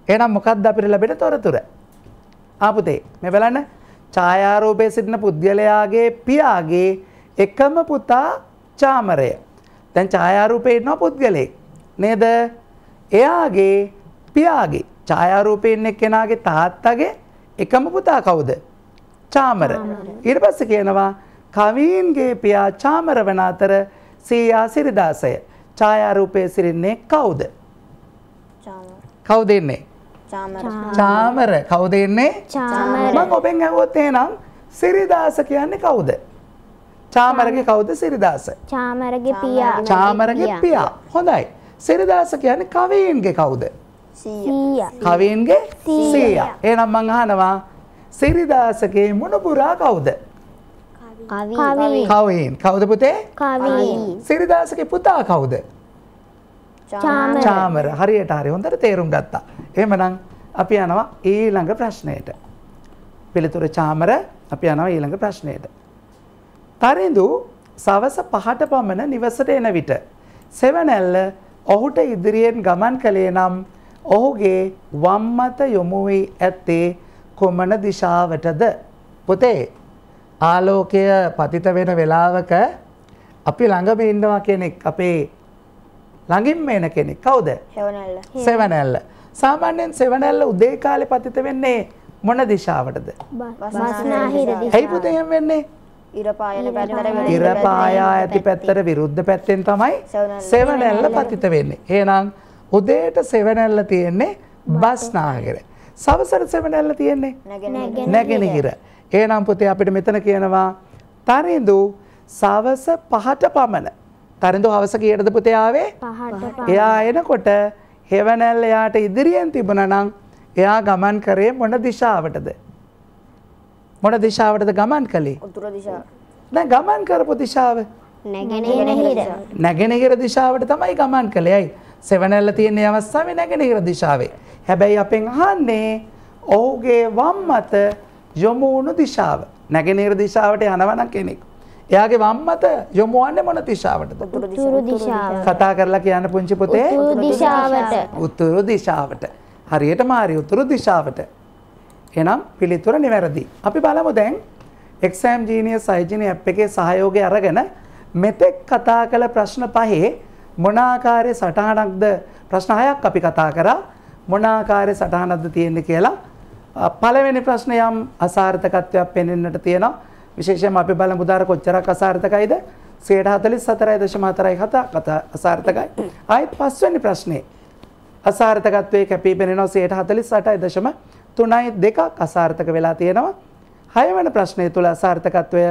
එහෙනම් මොකක්ද අපිට ලැබෙන තොරතුර? ආපුතේ මේ බලන්න ඡායාරූපයේ සිටින පුද්ගලයාගේ පියාගේ එකම පුතා චාමරය. දැන් ඡායාරූපේ ඉන්න පුද්ගලෙක් නේද? එයාගේ පියාගේ ඡායාරූපයෙන් එක්කෙනාගේ තාත්තගේ එකම පුතා කවුද? චාමර. ඊට පස්සේ කියනවා කවීන්ගේ පියා චාමර වන අතර සීයා සිරිදාසය ඡායාරූපයේ සිරින්නේ කවුද? කවුද ඉන්නේ? චාමර. කවුද ඉන්නේ? චාමර. මම ඔබෙන් අහුවොත් එහෙනම් සිරිදාස කියන්නේ කවුද? චාමරගේ කවුද සිරිදාස? චාමරගේ පියා. චාමරගේ පියා. හොඳයි. සිරිදාස කියන්නේ කවීන්ගේ කවුද? කවීන්ගේ සීය ඒනම් මං අහනවා සිරිදාසගේ මුණපුරා කවුද කවීන් කවුද පුතේ සිරිදාසගේ පුතා කවුද චාමර හරියට හරි හොඳට තේරුම් ගත්තා එහෙමනම් අපි යනවා ඊළඟ ප්‍රශ්නයට පිළිතුර චාමර අපි යනවා ඊළඟ ප්‍රශ්නයට තරිඳු සවස පහට පමණ නිවසට එන විට සෙවනැල්ල ඔහුට ඉදිරියෙන් ගමන් කළේ නම් ඔහුගේ වම් මත යොමු වී ඇත්තේ කොමන දිශාවටද? පුතේ ආලෝකය පතිත වෙන වෙලාවක අපි ළඟම ඉන්නවා කෙනෙක් අපේ ළඟින්ම එන කෙනෙක් කවුද? සෙවණැල්ල. සෙවණැල්ල. සාමාන්‍යයෙන් සෙවණැල්ල උදේ කාලේ පතිත වෙන්නේ මොන දිශාවටද? වස්නාහිර දිශාවට. ඇයි පුතේ එහෙම වෙන්නේ? ඉර පායා ඇති පැත්තට විරුද්ධ පැත්තෙන් තමයි සෙවණැල්ල පතිත වෙන්නේ. එහෙනම් උදේට සෙවණැල්ල තියෙන්නේ බස්නාගිර. සවසර සෙවණැල්ල තියෙන්නේ නැගෙනහිර. එහෙනම් පුතේ අපිට මෙතන කියනවා තරිඳු සවස 5ට පමණ. තරිඳු හවස කීයටද පුතේ ආවේ? 5ට. එයා එනකොට හෙවණැල්ල යාට ඉදිරියෙන් තිබුණා නම් එයා ගමන් කරේ මොන දිශාවටද? මොන දිශාවටද ගමන් කළේ? උතුර දිශාව. දැන් ගමන් කරපු දිශාව නැගෙනහිර දිශාවට තමයි ගමන් කළේ. අයි සෙවනැල්ල තියෙන අවස්ථාවේ නැගෙනහිර දිශාවේ. හැබැයි අපෙන් අහන්නේ ඔහුගේ වම් මත යොමු වුණු දිශාව. නැගෙනහිර දිශාවට යනවන කෙනෙක්. එයාගේ වම් මත යොමු වන්නේ මොන දිශාවටද? කතා කරලා කියන්න පුංචි පුතේ. උතුරු දිශාවට. හරියට මාරි උතුරු දිශාවට. එහෙනම් පිළිතුර නිවැරදි. අපි බලමු දැන් exam genius hygiene app එකේ සහයෝගය අරගෙන මෙතෙක් කතා කළ ප්‍රශ්න පහේ මොන ආකාරයේ සටහනක්ද ප්‍රශ්න හයක් අපි කතා කරා මොන ආකාරයේ සටහනක්ද තියෙන්නේ කියලා පළවෙනි ප්‍රශ්නය යම් අසාර්ථකත්වයක් පෙන්වන්නට තියෙනවා විශේෂයෙන්ම අපි බලමු උදාර කොච්චරක් අසාර්ථකයිද 144.47 අසාර්ථකයි ආයෙත් පස්වෙනි ප්‍රශ්නේ අසාර්ථකත්වයේ කැපී පෙනෙනවා 148.32ක් අසාර්ථක වෙලා තියෙනවා හයවන ප්‍රශ්නය තුළ අසාර්ථකත්වය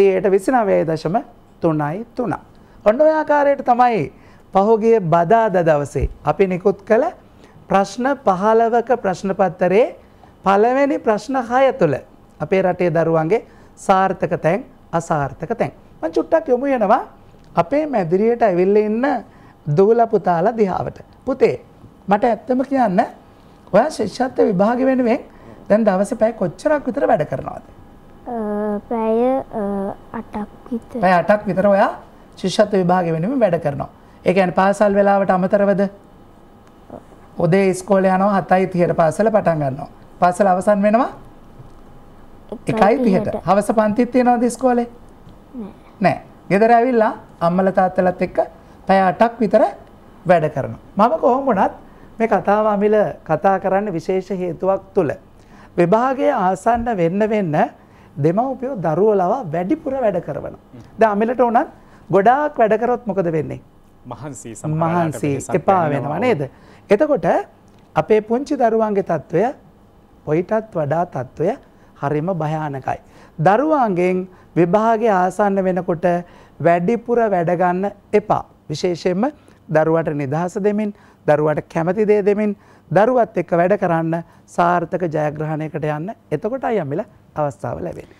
129.33 ඔන්න ඔය ආකාරයට තමයි පහුගිය බදාදා දවසේ අපි නිකුත් කළ ප්‍රශ්න 15ක ප්‍රශ්න පත්‍රයේ පළවෙනි ප්‍රශ්න 6 තුළ අපේ රටේ දරුවන්ගේ සාර්ථක තැන් අසාර්ථක තැන් මම චුට්ටක් යොමු වෙනවා අපේ මැදිරියට ඇවිල්ලා ඉන්න දූල පුතාලා දිහාවට පුතේ මට ඇත්තම කියන්න ඔයා ශිෂ්‍යත්ව විභාග වෙනුවෙන් දැන් දවසේ පැය කොච්චරක් විතර වැඩ කරනවද පැය 8ක් විතර පැය 8ක් විතර ඔයා ශිෂ්‍යත්ව විභාග වෙනුවෙන් වැඩ කරනවා. ඒ කියන්නේ පාසල් වෙලාවට අමතරවද උදේ ඉස්කෝලේ යනවා 7:30ට පාසල පටන් ගන්නවා. පාසල අවසන් වෙනවා 1:30ට. හවස පන්තිත් තියනවාද ඉස්කෝලේ? නෑ. ගෙදර ඇවිල්ලා අම්මලා තාත්තලාත් එක්ක පැය 8ක් විතර වැඩ කරනවා. මම කොහොම වුණත් මේ කතාව අමිල කතා කරන්න විශේෂ හේතුවක් තුල විභාගයේ ආසන්න වෙන්න වෙන්න දෙමව්පියෝ දරුවලව වැඩිපුර වැඩ කරනවා. දැන් අමිලට උනත් ගොඩාක් වැඩ කරොත් මොකද වෙන්නේ? මහන්සි මහන්සි එපා වෙනවා නේද? එතකොට අපේ පුංචි දරුවන්ගේ తত্ত্বය පොයිටත් වඩා తত্ত্বය හරිම භයානකයි. දරුවන්ගෙන් විභාගය ආසන්න වෙනකොට වැඩිපුර වැඩ ගන්න එපා. විශේෂයෙන්ම දරුවට නිදහස දෙමින්, දරුවට කැමති දේ දෙමින්, දරුවත් එක්ක වැඩ කරන්න සාර්ථක ජයග්‍රහණයකට යන්න. එතකොටයි යම්මිලා අවස්ථාව ලැබෙන්නේ.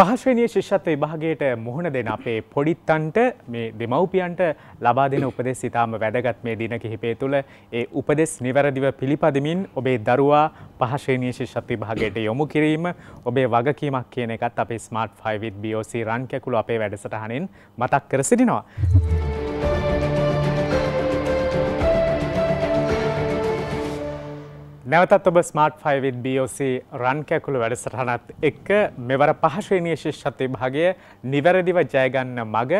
පහශ්‍රණය ශිෂ්ෂත්ව විභාගයට මුහුණ දෙන අපේ පොඩිත්තන්ට මේ දෙමව්පියන්ට ලබා දෙන උපදෙස් ඉතාම වැදගත් මේ දින කිහිපේ තුළ ඒ උපදෙස් නිවැරදිව පිළිපදමින් ඔබේ දරුවා පහශ්‍රණය ශිෂ්ෂත්ව විභාගයට යොමු කිරීම ඔබේ වගකීමක් කියන එකත් අපේ ස්මාර්ට් 5 with BOC රන් කැකුළු අපේ වැඩසටහනෙන් මතක් කර සිටිනවා. නැවතත් ඔබ ස්මර්ට් ෆයිවිත් BOC රන් කැකුළු වැඩසටහනත් එක්ක මෙවර පහශ්‍රේණිය ශිෂ්ෂත්වය භාගය නිවැරදිව ජයගන්න මග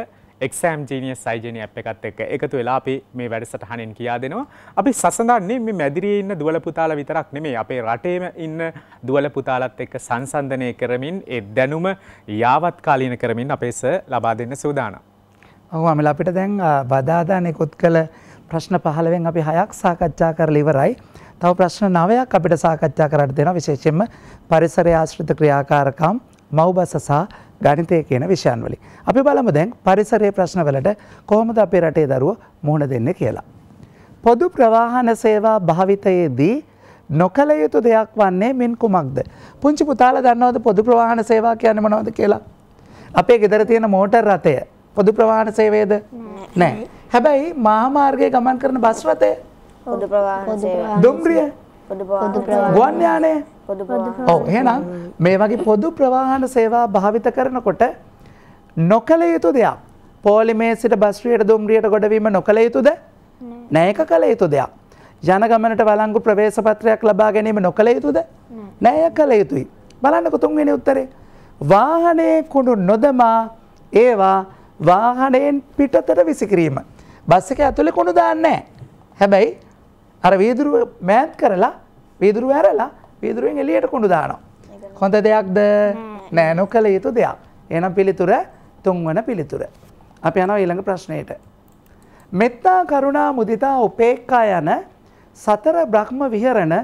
එක්සෑම් ජීනිය සයිජනය අප එකත් එක්ක එකතු වෙලා අපි මේ වැඩසටහනෙන් කියා දෙනවා. අපි සසඳන්නේ මේ මැදිරියේ ඉන්න දුවල පුතාල විතරක් නෙමේ අපේ රටේම ඉන්න දුවල පුතාලත් එක්ක සංසන්ධනය කරමින් ඒ දැනුම යාවත්කාලීන කරමින් අපේ ස ලබා දෙන්න සූදානම්. ඔව් අමල අපිට දැන් බදාදා නිකුත් කළ ප්‍රශ්න 15න් අපි හයක් සාකච්ඡා කරලා ඉවරයි. තව ප්‍රශ්න 9ක් අපිට සාකච්ඡා කරන්න දෙනවා විශේෂයෙන්ම පරිසරය ආශ්‍රිත ක්‍රියාකාරකම් මව්බස සහ ගණිතය කියන විෂයන් වලින්. අපි බලමු දැන් පරිසරයේ ප්‍රශ්න වලට කොහොමද අපේ රටේ දරුවෝ මුහුණ දෙන්නේ කියලා. පොදු ප්‍රවාහන සේවා භාවිතයේදී නොකළ යුතු දෙයක් වන්නේ මින් කුමක්ද? පුංචි පුතාලා දන්නවද පොදු ප්‍රවාහන සේවා කියන්නේ මොනවද කියලා? අපේ ගෙදර තියෙන මෝටර් රථය පොදු ප්‍රවාහන සේවයේද? නෑ. හැබැයි මහා මාර්ගයේ ගමන් කරන බස් රථය පොදු ප්‍රවාහන සේවය. දුම්රිය පොදු ගුවන් යානය ඔව් එහෙනම් මේ වගේ පොදු ප්‍රවාහන සේවා භාවිත කරනකොට නොකළ යුතු දෙයක් පෝලිමේ සිට බස්රියට දුම්රියට ගොඩවීම නොකළ යුතුද? නෑ ඒක කළ යුතු දෙයක්. ජන ගමනට වළංගු ප්‍රවේශ පත්‍රයක් ලබා ගැනීම නොකළ යුතුද? නෑ කළ යුතුයි. බලන්නකො තුන්වෙනි උත්තරේ. වාහනයේ කුඩු නොදමා ඒවා වාහනයෙන් පිටතට විසිකිරීම. බස් එක ඇතුලේ කුණු දාන්නේ නැහැ. හැබැයි අර වීදුරුව මෑන්ත් කරලා වීදුරුව ඇරලා වීදුරුවෙන් එළියට කුඩු දානවා. හොඳ දෙයක්ද නෑ නොකළ යුතු දෙයක්. එනම් පිළිතුර තුන්වන පිළිතුර. අපි යනවා ඊළඟ ප්‍රශ්නයට. මෙත්තා කරුණා මුදිතා උපේක්ඛා යන සතර බ්‍රහ්ම විහරණ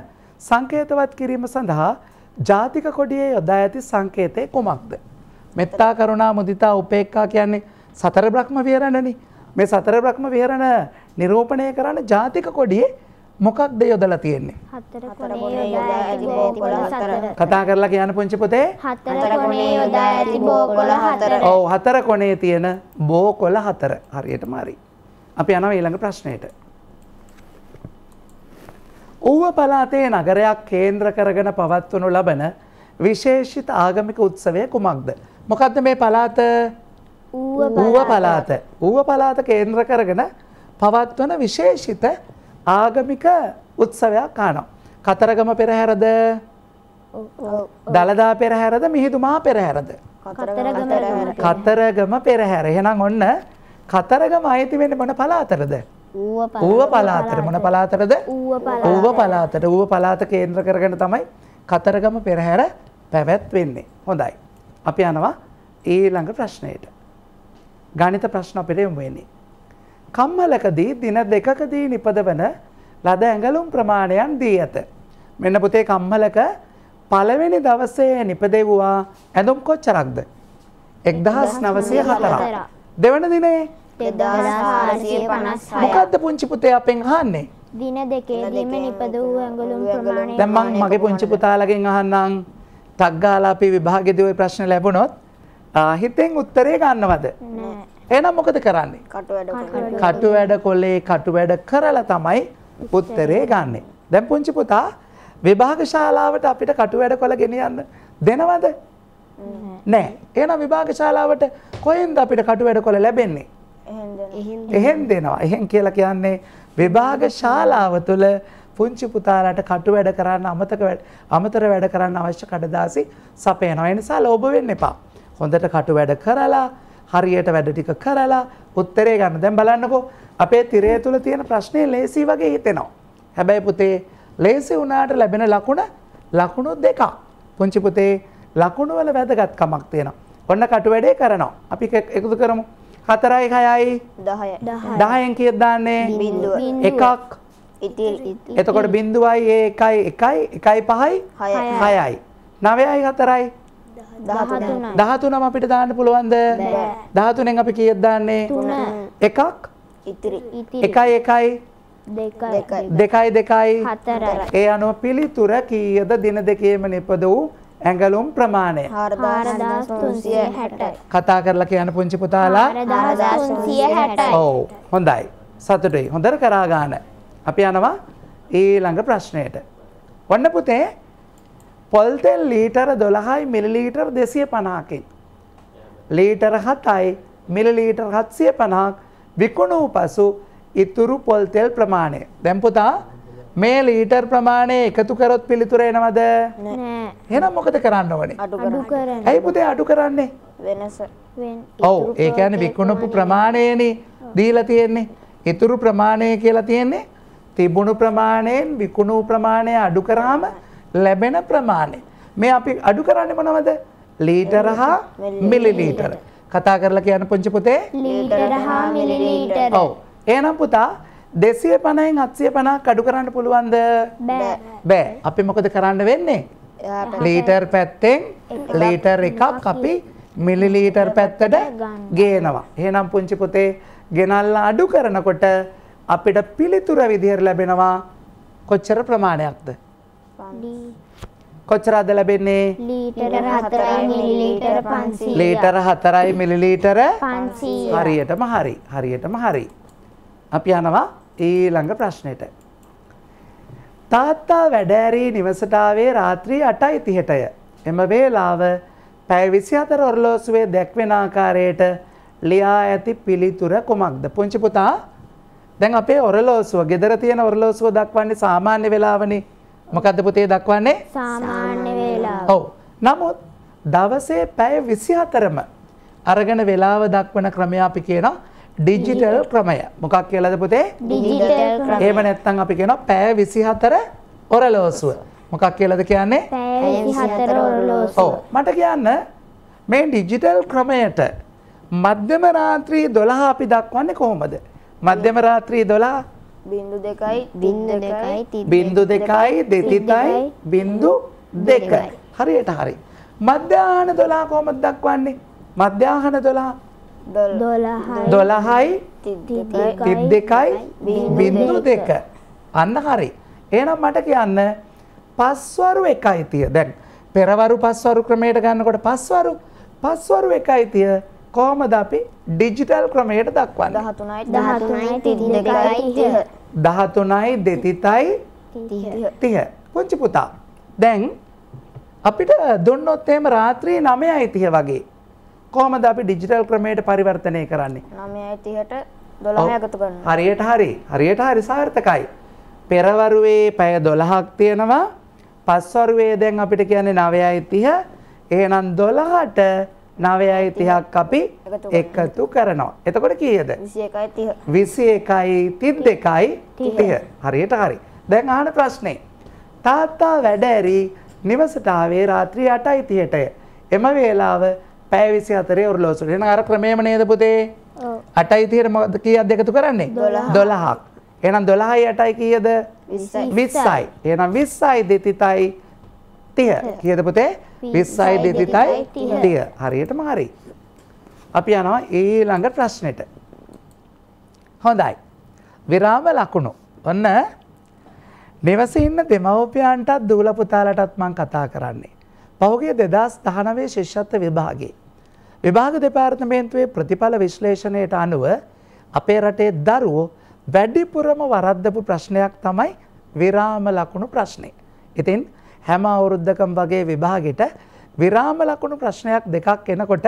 සංකේතවත් කිරීම සඳහා ජාතික කොඩියේ යොදා ඇති සංකේතය කුමක්ද? මෙත්තා කරුණා මුදිතා උපේක්ඛා කියන්නේ සතර බ්‍රහ්ම විහරණනේ. මේ සතර බ්‍රහ්ම විහරණ නිරූපණය කරන ජාතික කොඩියේ මොකක්ද යොදලා තියෙන්නේ? කතා කරලා කියන පුංචි පොතේ හතර කොනේ යොදා ඇති බෝකොළ හතර. ඔව් හතර කොනේ තියෙන බෝකොළ හතර. හරියටම හරි. අපි යනවා ඊළඟ ප්‍රශ්නයට. ඌව පළාතේ නගරයක් කේන්ද්‍ර කරගෙන පවත්වනු ලබන විශේෂිත ආගමික උත්සවය කුමක්ද? මොකක්ද මේ පළාත? ඌව පළාත. ඌව පළාත කේන්ද්‍ර කරගෙන පවත්වන විශේෂිත ආගමික උත්සවයක් කානවා. කතරගම පෙරහැරද දළදා පෙරහැරද මිහිදුමා පෙරහැරද. කතරගම පෙරහැර. එහෙනම් ඔන්න කතරගම අයිති වෙන්නේ මොන පළාතරද? ඌව පළාතර. මොන පළාතරද? ඌව පළාතර. ඌව පළාත කේන්ද්‍ර කරගෙන තමයි කතරගම පෙරහැර පැවැත්වෙන්නේ. හොඳයි. අපි යනවා ඊළඟ ප්‍රශ්නයට. ගණිත ප්‍රශ්න අපිට යොමු වෙන්නේ. කම්මලකදී දින දෙකකදී නිපදවන ලද ඇඟලුම් ප්‍රමාණයන් දී ඇත. මෙන්න පුතේ කම්මලක පළවෙනි දවසේ නිපදෙව්වා ඇඳුම් කොච්චරක්ද? 1904ක්. දෙවන දිනේ 2456යි. මොකද්ද පුංචි පුතේ අපෙන් අහන්නේ? දින දෙකේදීම නිපදවූ ඇඟලුම් ප්‍රමාණය. දැන් මම මගේ පුංචි පුතාලගෙන් අහන්නම්. ටක් ගාලා අපි විභාගෙදී ওই ප්‍රශ්න ලැබුණොත් හිතෙන් උත්තරේ ගන්නවද? නෑ. එහෙනම් මොකද කරන්නේ? කටු වැඩ කොලේ කටු වැඩ කරලා තමයි උත්තරේ ගන්නෙ. දැන් පුංචි පුතා විභාග ශාලාවට අපිට කටු වැඩ කොල ගෙනියන්න දෙනවද? නෑ. එහෙනම් විභාග ශාලාවට කොහෙන්ද අපිට කටු වැඩ කොල ලැබෙන්නේ? එහෙන් දෙනවා. එහෙන් කියලා කියන්නේ විභාග ශාලාව තුළ පුංචි පුතාලට කටු වැඩ කරන්න අමතක අමතර වැඩ කරන්න අවශ්‍ය කඩදාසි සපයනවා. ඒ නිසා ලෝභ වෙන්න එපා. හොඳට කටු වැඩ කරලා හරියට වැඩ ටික කරලා උත්තරේ ගන්න. දැන් බලන්නකෝ අපේ තිරය තුල තියෙන ප්‍රශ්නේ ලේසි වගේ හිතෙනවා. හැබැයි පුතේ ලේසි වුණාට ලැබෙන ලකුණ ලකුණු දෙකක්. පුංචි පුතේ ලකුණු වල වැදගත්කමක් තියෙනවා. ඔන්න කටු වැඩේ කරනවා. අපි එකතු කරමු. 4යි 6යි 10යි 10න් කීයද දාන්නේ? එකක් එතකොට බිඳුවයි ඒ එකයි එකයි එකයි පහයි හයයි නවයයි හතරයි දහතුනම අපිට දාන්න පුළුවන්ද දහතුනෙන් අපි කියෙත් දාන්නේ එකක් එකයි එකයි දෙකයි දෙකයි ඒ අනුව පිළිතුර කීයද දින දෙකේම නිපද වූ ඇඟලුම් ප්‍රමාණය කතා කරලා කියන පුංචි පුතාලා ඔව් හොඳයි සතුටුයි හොඳට කරාගාන අපි යනවා ඊළඟ ප්‍රශ්නයට ඔන්න පුතේ පොල්තෙල් ලීටර දොළහයි මිලලීටර් දෙසිය පනාකින්. ලීටර හතයි මිලලීටර් හත්සිය පනාක් විකුණූ පසු ඉතුරු පොල්තෙල් ප්‍රමාණය. දැම්පුතා මේ ලීටර් ප්‍රමාණය එකතු කරොත් පිළිතුර එනවද එහෙනම් මොකද කරන්න ඕනේ ඇයි පුතේ අඩු කරන්නේ වෙනස ඔව් ඒ කියන්නේ විකුණපු ප්‍රමාණයනේ දීලා තියෙන්නේ ඉතුරු ප්‍රමාණය කියලා තියෙන්නේ තිබුණු ප්‍රමාණයෙන් විකුණු ප්‍රමාණය අඩු කරාම ලැබෙන ප්‍රමාණය. මේ අපි අඩු කරන්නේ මොනවද? ලීටර හා මිලිලීටර. කතා කරලා කියන්න පුංචි පුතේ. ලීටර හා මිලිලීටර. ඔව්. එහෙනම් පුතා 250න් 750ක් අඩු කරන්න පුළුවන්ද? බෑ. බෑ. අපි මොකද කරන්න වෙන්නේ? ලීටර් පැත්තෙන් ලීටර් එකක් අපි මිලිලීටර් පැත්තට ගේනවා. එහෙනම් පුංචි පුතේ ගෙනල්ලා අඩු කරනකොට අපිට පිළිතුර විදිහට ලැබෙනවා කොච්චර ප්‍රමාණයක්ද? කොච්චරද ලැබෙන්නේ ලීටර 4යි මිලිලීටර 500ක් ලීටර 4යි මිලිලීටර 500ක් හරියටම හරි හරියටම හරි අපි යනවා ඊළඟ ප්‍රශ්නෙට තාත්තා වැඩ ඇරී නිවසට ආවේ රාත්‍රී 8:30ටය එම වේලාව පැය 24 ඔරලෝසුවේ දැක්වෙන ආකාරයට ලියා ඇති පිළිතුර කුමක්ද පුංචි පුතා දැන් අපේ ඔරලෝසුව ගෙදර තියෙන ඔරලෝසුව දක්වන්නේ සාමාන්‍ය වෙලාවනේ මොකද්ද පුතේ දක්වන්නේ? සාමාන්‍ය වේලාව. ඔව්. නමුත් දවසේ පැය 24ම අරගෙන වේලාව දක්වන ක්‍රමය අපි කියනවා ඩිජිටල් ක්‍රමය. මොකක් කියලාද පුතේ? ඩිජිටල් ක්‍රමය. එහෙම නැත්නම් අපි කියනවා පැය 24 ඔරලෝසුව. මොකක් කියලාද කියන්නේ? පැය 24 ඔරලෝසුව. ඔව්. මට කියන්න මේ ඩිජිටල් ක්‍රමයට මධ්‍යම රාත්‍රී 12 අපි දක්වන්නේ කොහොමද? මධ්‍යම රාත්‍රී 12 බින්දු දෙකයි බින්දු දෙකයි බින්දු දෙකයි දෙතිතයි බින්දු දෙකයි හරියට හරි මධ්‍යාහන 12 කොහොමද දක්වන්නේ මධ්‍යාහන 12 12යි 32යි බින්දු දෙක අන්න හරි එහෙනම් මට කියන්න පස්වරු එකයි තිය දැන් පෙරවරු පස්වරු ක්‍රමයට ගන්නකොට පස්වරු පස්වරු එකයි තිය කොහොමද අපි ඩිජිටල් ක්‍රමයට දක්වන්න දහතුනයි දෙතිතයි තිහ පුංචි පුතා දැන් අපිට දුන්නොත් එහෙම රාත්‍රී නමය අයිතිය වගේ කොහොමද අපි ඩිජිටල් ක්‍රමයට පරිවර්තනය කරන්නේ හරියට හරි හරියට හරි සාර්ථකයි පෙරවරුවේ පැය දොළහක් තියෙනවා පස්වරුවේ දැන් අපිට කියන්නේ නවය අයිතිය ඒනම් දොළහට 9යි 30ක් අපි එකතු කරනවා. එතකොට කීයද? 21යි 30. 21යි 32යි 30. හරියට හරි. දැන් අහන ප්‍රශ්නේ. තාත්තා වැඩ ඇරි නිවසට ආවේ රාත්‍රී 8:30ටය. එම වේලාව පැය 24 ඔරලෝසුට. එහෙනම් අර ක්‍රමයේම නේද පුතේ? ඔව්. 8:30ට මොකද කීයක්ද එකතු කරන්නේ? 12ක්. එහෙනම් 12යි 8යි කීයද? 20යි. 20යි. එහෙනම් 20යි 2 3යි තිය කියද පුතේ විස්සයි දෙතිතයි තිය හරියටම හරි. අපි යනවා ඒ ළඟ ප්‍රශ්නෙට. හොඳයි. විරාම ලකුණු. ඔන්න නිවසේ ඉන්න දෙමව්පියන්ටත් දූල පුතාලටත් මම කතා කරන්නේ. පහුගිය 2019 ශිෂ්‍යත්ව විභාගයේ විභාග දෙපාර්තමේන්තුවේ ප්‍රතිඵල විශ්ලේෂණයට අනුව අපේ රටේ දරුවෝ වැඩිපුරම වරද්දපු ප්‍රශ්නයක් තමයි විරාම ලකුණු ප්‍රශ්නේ. ඉතින් හැම අවුරුද්දකම වගේ විභාගෙට විරාම ලකුණු ප්‍රශ්නයක් දෙකක් එනකොට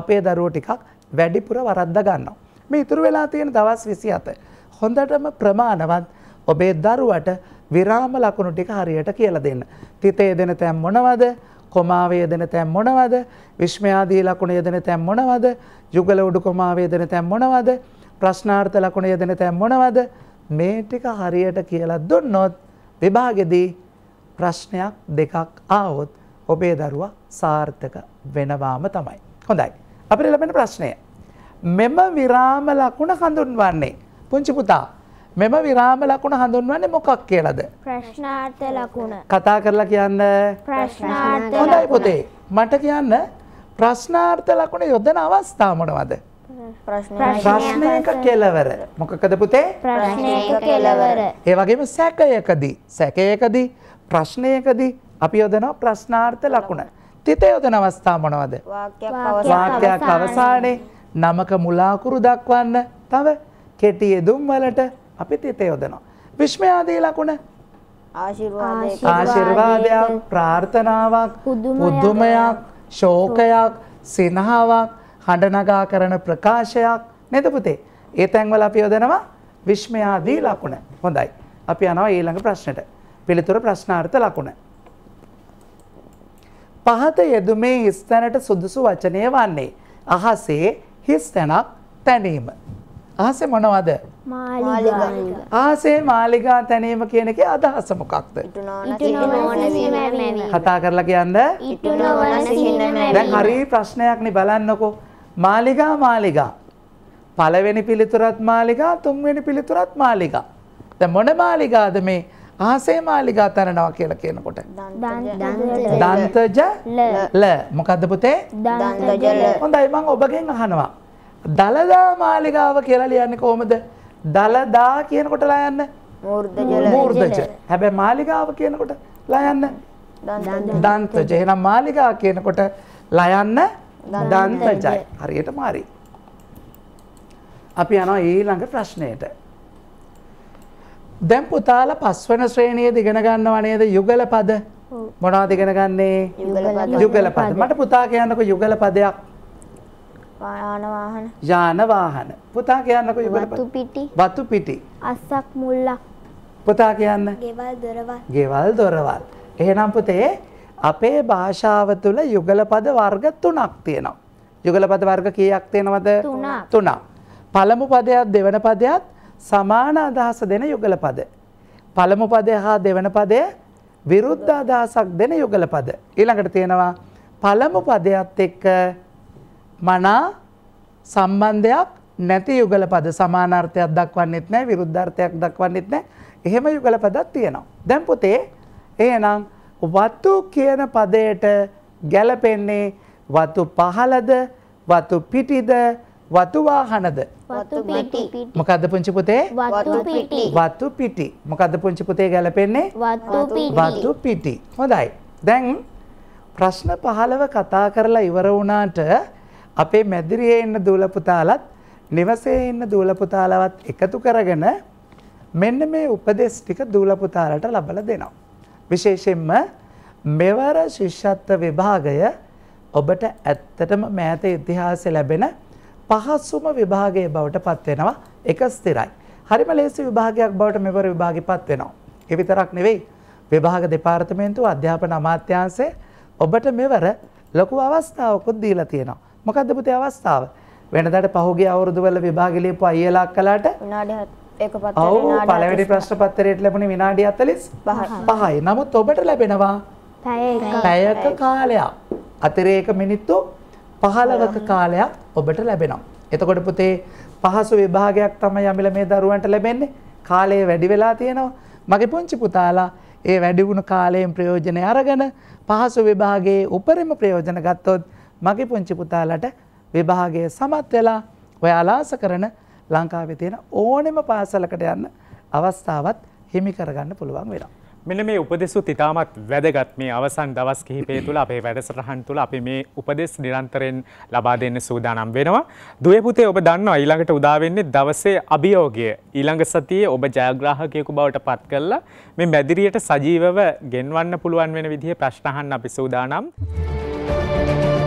අපේ දරුවෝ ටිකක් වැඩිපුර වරද්දා ගන්නවා. මේ ඉතුරු වෙලා තියෙන දවස් 27 හොඳටම ප්‍රමාණවත් ඔබේ දරුවට විරාම ලකුණු ටික හරියට කියලා දෙන්න. තිතේ දෙන තැන් මොනවද? කොමාවේ දෙන තැන් මොනවද? විස්මයාදී ලකුණ යෙදෙන තැන් මොනවද? යුගල උඩු කොමාවේ දෙන තැන් මොනවද? ප්‍රශ්නාර්ථ ලකුණ යෙදෙන තැන් මොනවද? මේ ටික හරියට කියලා දුන්නොත් විභාගෙදී ප්‍රශ්නයක් දෙකක් ආවොත් ඔබේ දරුවා සාර්ථක වෙනවාම තමයි. හොඳයි. අපිට ලැබෙන ප්‍රශ්නය. මෙම විරාම ලකුණ හඳුන්වන්නේ පුංචි පුතා මෙම විරාම ලකුණ හඳුන්වන්නේ මොකක් කියලාද? ප්‍රශ්නාර්ථ ලකුණ. කතා කරලා කියන්න. ප්‍රශ්නාර්ථ. හොඳයි පුතේ. මට කියන්න ප්‍රශ්නාර්ථ ලකුණ යොදන අවස්ථාව මොනවද? ප්‍රශ්නයක කෙලවර. මොකකද පුතේ? ප්‍රශ්නයක කෙලවර. ඒ වගේම සැකයකදී. සැකයකදී ප්‍රශ්නයකදී අපි යොදනවා ප්‍රශ්නාර්ථ ලකුණ. තිත යොදන අවස්ථා මොනවද? වාක්‍යයක් අවසානයේ නමක මුලාකුරු දක්වන්න තව කෙටි යෙදුම් වලට අපි තිත යොදනවා. විශ්මයාදී ලකුණ ආශිර්වාදයක් ප්‍රාර්ථනාවක් පුදුමයක් ශෝකයක් සිනහාවක් හඬනගා කරන ප්‍රකාශයක් නේද පුතේ? ඒ තැන්වල අපි යොදනවා විශ්මයාදී ලකුණ. හොඳයි. අපි යනවා ඊළඟ ප්‍රශ්නෙට. පිළිතුර ප්‍රශ්නාර්ථ ලකුණ. පහත යෙදුමේ හිස්තැනට සුදුසු වචනය වන්නේ. අහසේ හිස්තැනක් තැනීම. අහසේ මොනවද? ආසේ මාලිගා තැනීම කියන එකේ අදහස මොකක්ද? කතා කරලා කියන්න? දැන් හරි ප්‍රශ්නයක් නේ බලන්නකෝ. මාලිගා මාලිගා. පළවෙනි පිළිතුරත් මාලිගා, තුන්වෙනි පිළිතුරත් මාලිගා. දැන් මොන මාලිගාද මේ? ආසේ මාලිගා තරණවා කියලා කියනකොට දන්තජ ල මොකද්ද පුතේ දන්තජ ල හොඳයි මම ඔබගෙන් අහනවා දලදා මාලිගාව කියලා ලියන්නේ කොහොමද දලදා කියනකොට ලා යන්න මූර්ධජ මූර්ධජ හැබැයි මාලිගාව කියනකොට ලා යන්න දන්තජ එහෙනම් මාලිගා කියනකොට ලා යන්න දන්තජයි හරියටම හරි අපි යනවා ඊළඟ ප්‍රශ්නයට දැන් පුතාලා පස්වන ශ්‍රේණියේ ඉගෙන ගන්නව නේද යුගල පද මොනවද ඉගෙන ගන්නේ යුගල පද මට පුතා කියන්නකෝ යුගල පදයක් යාන වාහන යාන වාහන පුතා කියන්නකෝ යුගල පද වතු පිටි වතු පිටි අස්සක් මුල්ලක් පුතා කියන්න ගෙවල් දොරවල් ගෙවල් දොරවල් එහෙනම් පුතේ අපේ භාෂාව තුල යුගල පද වර්ග තුනක් තියෙනවා යුගල පද වර්ග කීයක් තියෙනවද තුනක් තුනක් පළමු පදයක් දෙවන පදයක් සමාන අදහස දෙන යුගල පද. පළමු පදය හා දෙවන පදය විරුද්ධ අදහසක් දෙන යුගල පද. ඊළඟට තියෙනවා පළමු පදයත් එක්ක මනා සම්බන්ධයක් නැති යුගල පද සමානාර්ථයක් දක්වන්නෙත් නැහැ විරුද්ධාර්ථයක් දක්වන්නෙත් නැහැ. එහෙම යුගල පදක් තියෙනවා. දැන් පුතේ එහෙනම් වතු කියන පදයට ගැලපෙන්නේ වතු පහළද වතු පිටිද වතු වාහනද? වතු පිටි. මොකද්ද පුංචි පුතේ? වතු පිටි. වතු පිටි. මොකද්ද පුංචි පුතේ ගැලපෙන්නේ? වතු පිටි. වතු පිටි. හොඳයි. දැන් ප්‍රශ්න 15 කතා කරලා ඉවර වුණාට අපේ මැදිරියේ ඉන්න දූල පුතාලත් නිවසේ ඉන්න දූල පුතාලවත් එකතු කරගෙන මෙන්න මේ උපදේශ ටික දූල පුතාලට ලබලා දෙනවා. විශේෂයෙන්ම මෙවර ශිෂ්‍යත්ව විභාගය ඔබට ඇත්තටම මෑත ඉතිහාසයේ ලැබෙන පහසුම විභාගය බවට පත් වෙනවා එක ස්ථිරයි. හරිම ලේසි විභාගයක් බවට මෙවර විභාගෙ පත් වෙනවා. ඒ විතරක් නෙවෙයි. විභාග දෙපාර්තමේන්තුව අධ්‍යාපන අමාත්‍යාංශය ඔබට මෙවර ලොකු අවස්ථාවකුත් දීලා තියෙනවා. මොකද්ද පුතේ අවස්ථාව? වෙනදාට පහුගිය අවුරුදු වල විභාගෙ ලියපු අයියලා කළාට විනාඩි 7ක පත්තරේ විනාඩි 5 පළවෙනි ප්‍රශ්න පත්තරේට ලැබුණේ විනාඩි 45යි. නමුත් ඔබට ලැබෙනවා පැයක කාලයක්. අතිරේක මිනිත්තු පහළවක කාලයක් ඔබට ලැබෙනවා. එතකොට පුතේ පහසු විභාගයක් තමයි යමිල මේ දරුවන්ට ලැබෙන්නේ. කාලය වැඩි වෙලා තියෙනවා. මගේ පුංචි පුතාලා ඒ වැඩි වුණු කාලයෙන් ප්‍රයෝජනය අරගෙන පහසු විභාගයේ උපරිම ප්‍රයෝජන ගත්තොත් මගේ පුංචි පුතාලට විභාගයේ සමත් වෙලා ඔයාලාස කරන ලංකාවේ තියෙන ඕනෙම පාසලකට යන්න අවස්ථාවත් හිමි කරගන්න පුළුවන් වෙනවා. මෙන මේ උපදෙසුත් ඉතාමත් වැදගත් මේ අවසන් දවස් කිහිපේ තුළ අපේ වැඩසටහන් තුළ අපි මේ උපදෙස් නිරන්තරයෙන් ලබා දෙන්න සූදානම් වෙනවා. දුවපුතේ ඔබ දන්නවා ඊළඟට උදාවෙන්නේ දවසේ අභියෝගය. ඊළඟ සතියේ ඔබ ජයග්‍රාහකයෙකු බවට පත් කරලා මේ මැදිරියට සජීවව ගෙන්වන්න පුළුවන් වෙන විදිහේ ප්‍රශ්න අහන්න අපි සූදානම්. Thank you.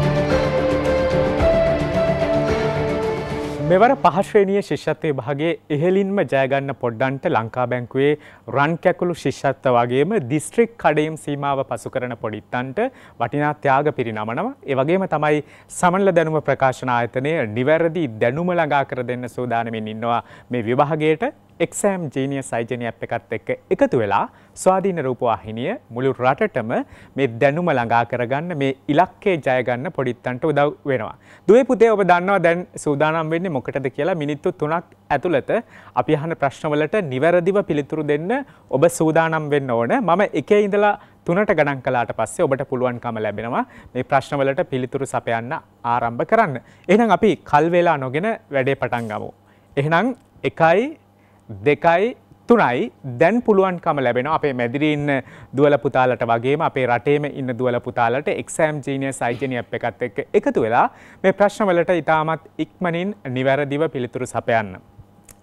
මෙවර පහශ්‍රේණිය ශිෂ්‍යත්වය භාගේ එහෙලින්ම ජයගන්න පොඩ්ඩන්ට ලංකා බැංකුවේ රන් කැකුළු ශිෂ්‍යත්ත වගේම දිස්ත්‍රික් කඩයම් සීමාව පසු කරන පොඩිත්තන්ට වටිනා ත්‍යාග පිරිනමනව ඒවගේම තමයි සමනල දැනුම ප්‍රකාශන ආයතනය නිවැරදි දැනුම ළඟා කර දෙන්න සූදානමින් ඉන්නවා මේ විභාගයට එක්සෑම් ජීනිය සයිජනයප් එකත් එක්ක එකතු වෙලා ස්වාධීන රූපවාහිනිය මුළු රටටම මේ දැනුම ළඟා කරගන්න මේ ඉලක්කේ ජයගන්න පොඩිත්තන්ට උදව් වෙනවා. දුවේ පුතේ ඔබ දන්නවා දැන් සූදානම් වෙන්නේ මොකටද කියලා මිනිත්තු තුනක් ඇතුළත අපි අහන ප්‍රශ්නවලට නිවැරදිව පිළිතුරු දෙන්න ඔබ සූදානම් වෙන්න ඕන. මම එකේ ඉඳලා තුනට ගණන් කලාට පස්සේ ඔබට පුළුවන්කම ලැබෙනවා මේ ප්‍රශ්නවලට පිළිතුරු සපයන්න ආරම්භ කරන්න. එහෙනම් අපි කල් වේලා නොගෙන වැඩේ පටන් ගමු. එහෙනම් 1 දෙකයි තුනයි දැන් පුළුවන්කම ලැබෙන අපේ මැදිරින්න දුවල පුතාලට වගේම අපේ රටේම ඉන්න දුවල පුතාලට එක්සෑම් ජීනිය සයිජනය එකත් එක් එකතු වෙලා මේ ප්‍රශ්නවලට ඉතාමත් ඉක්මනින් නිවැරදිව පිළිතුරු සපයන්න.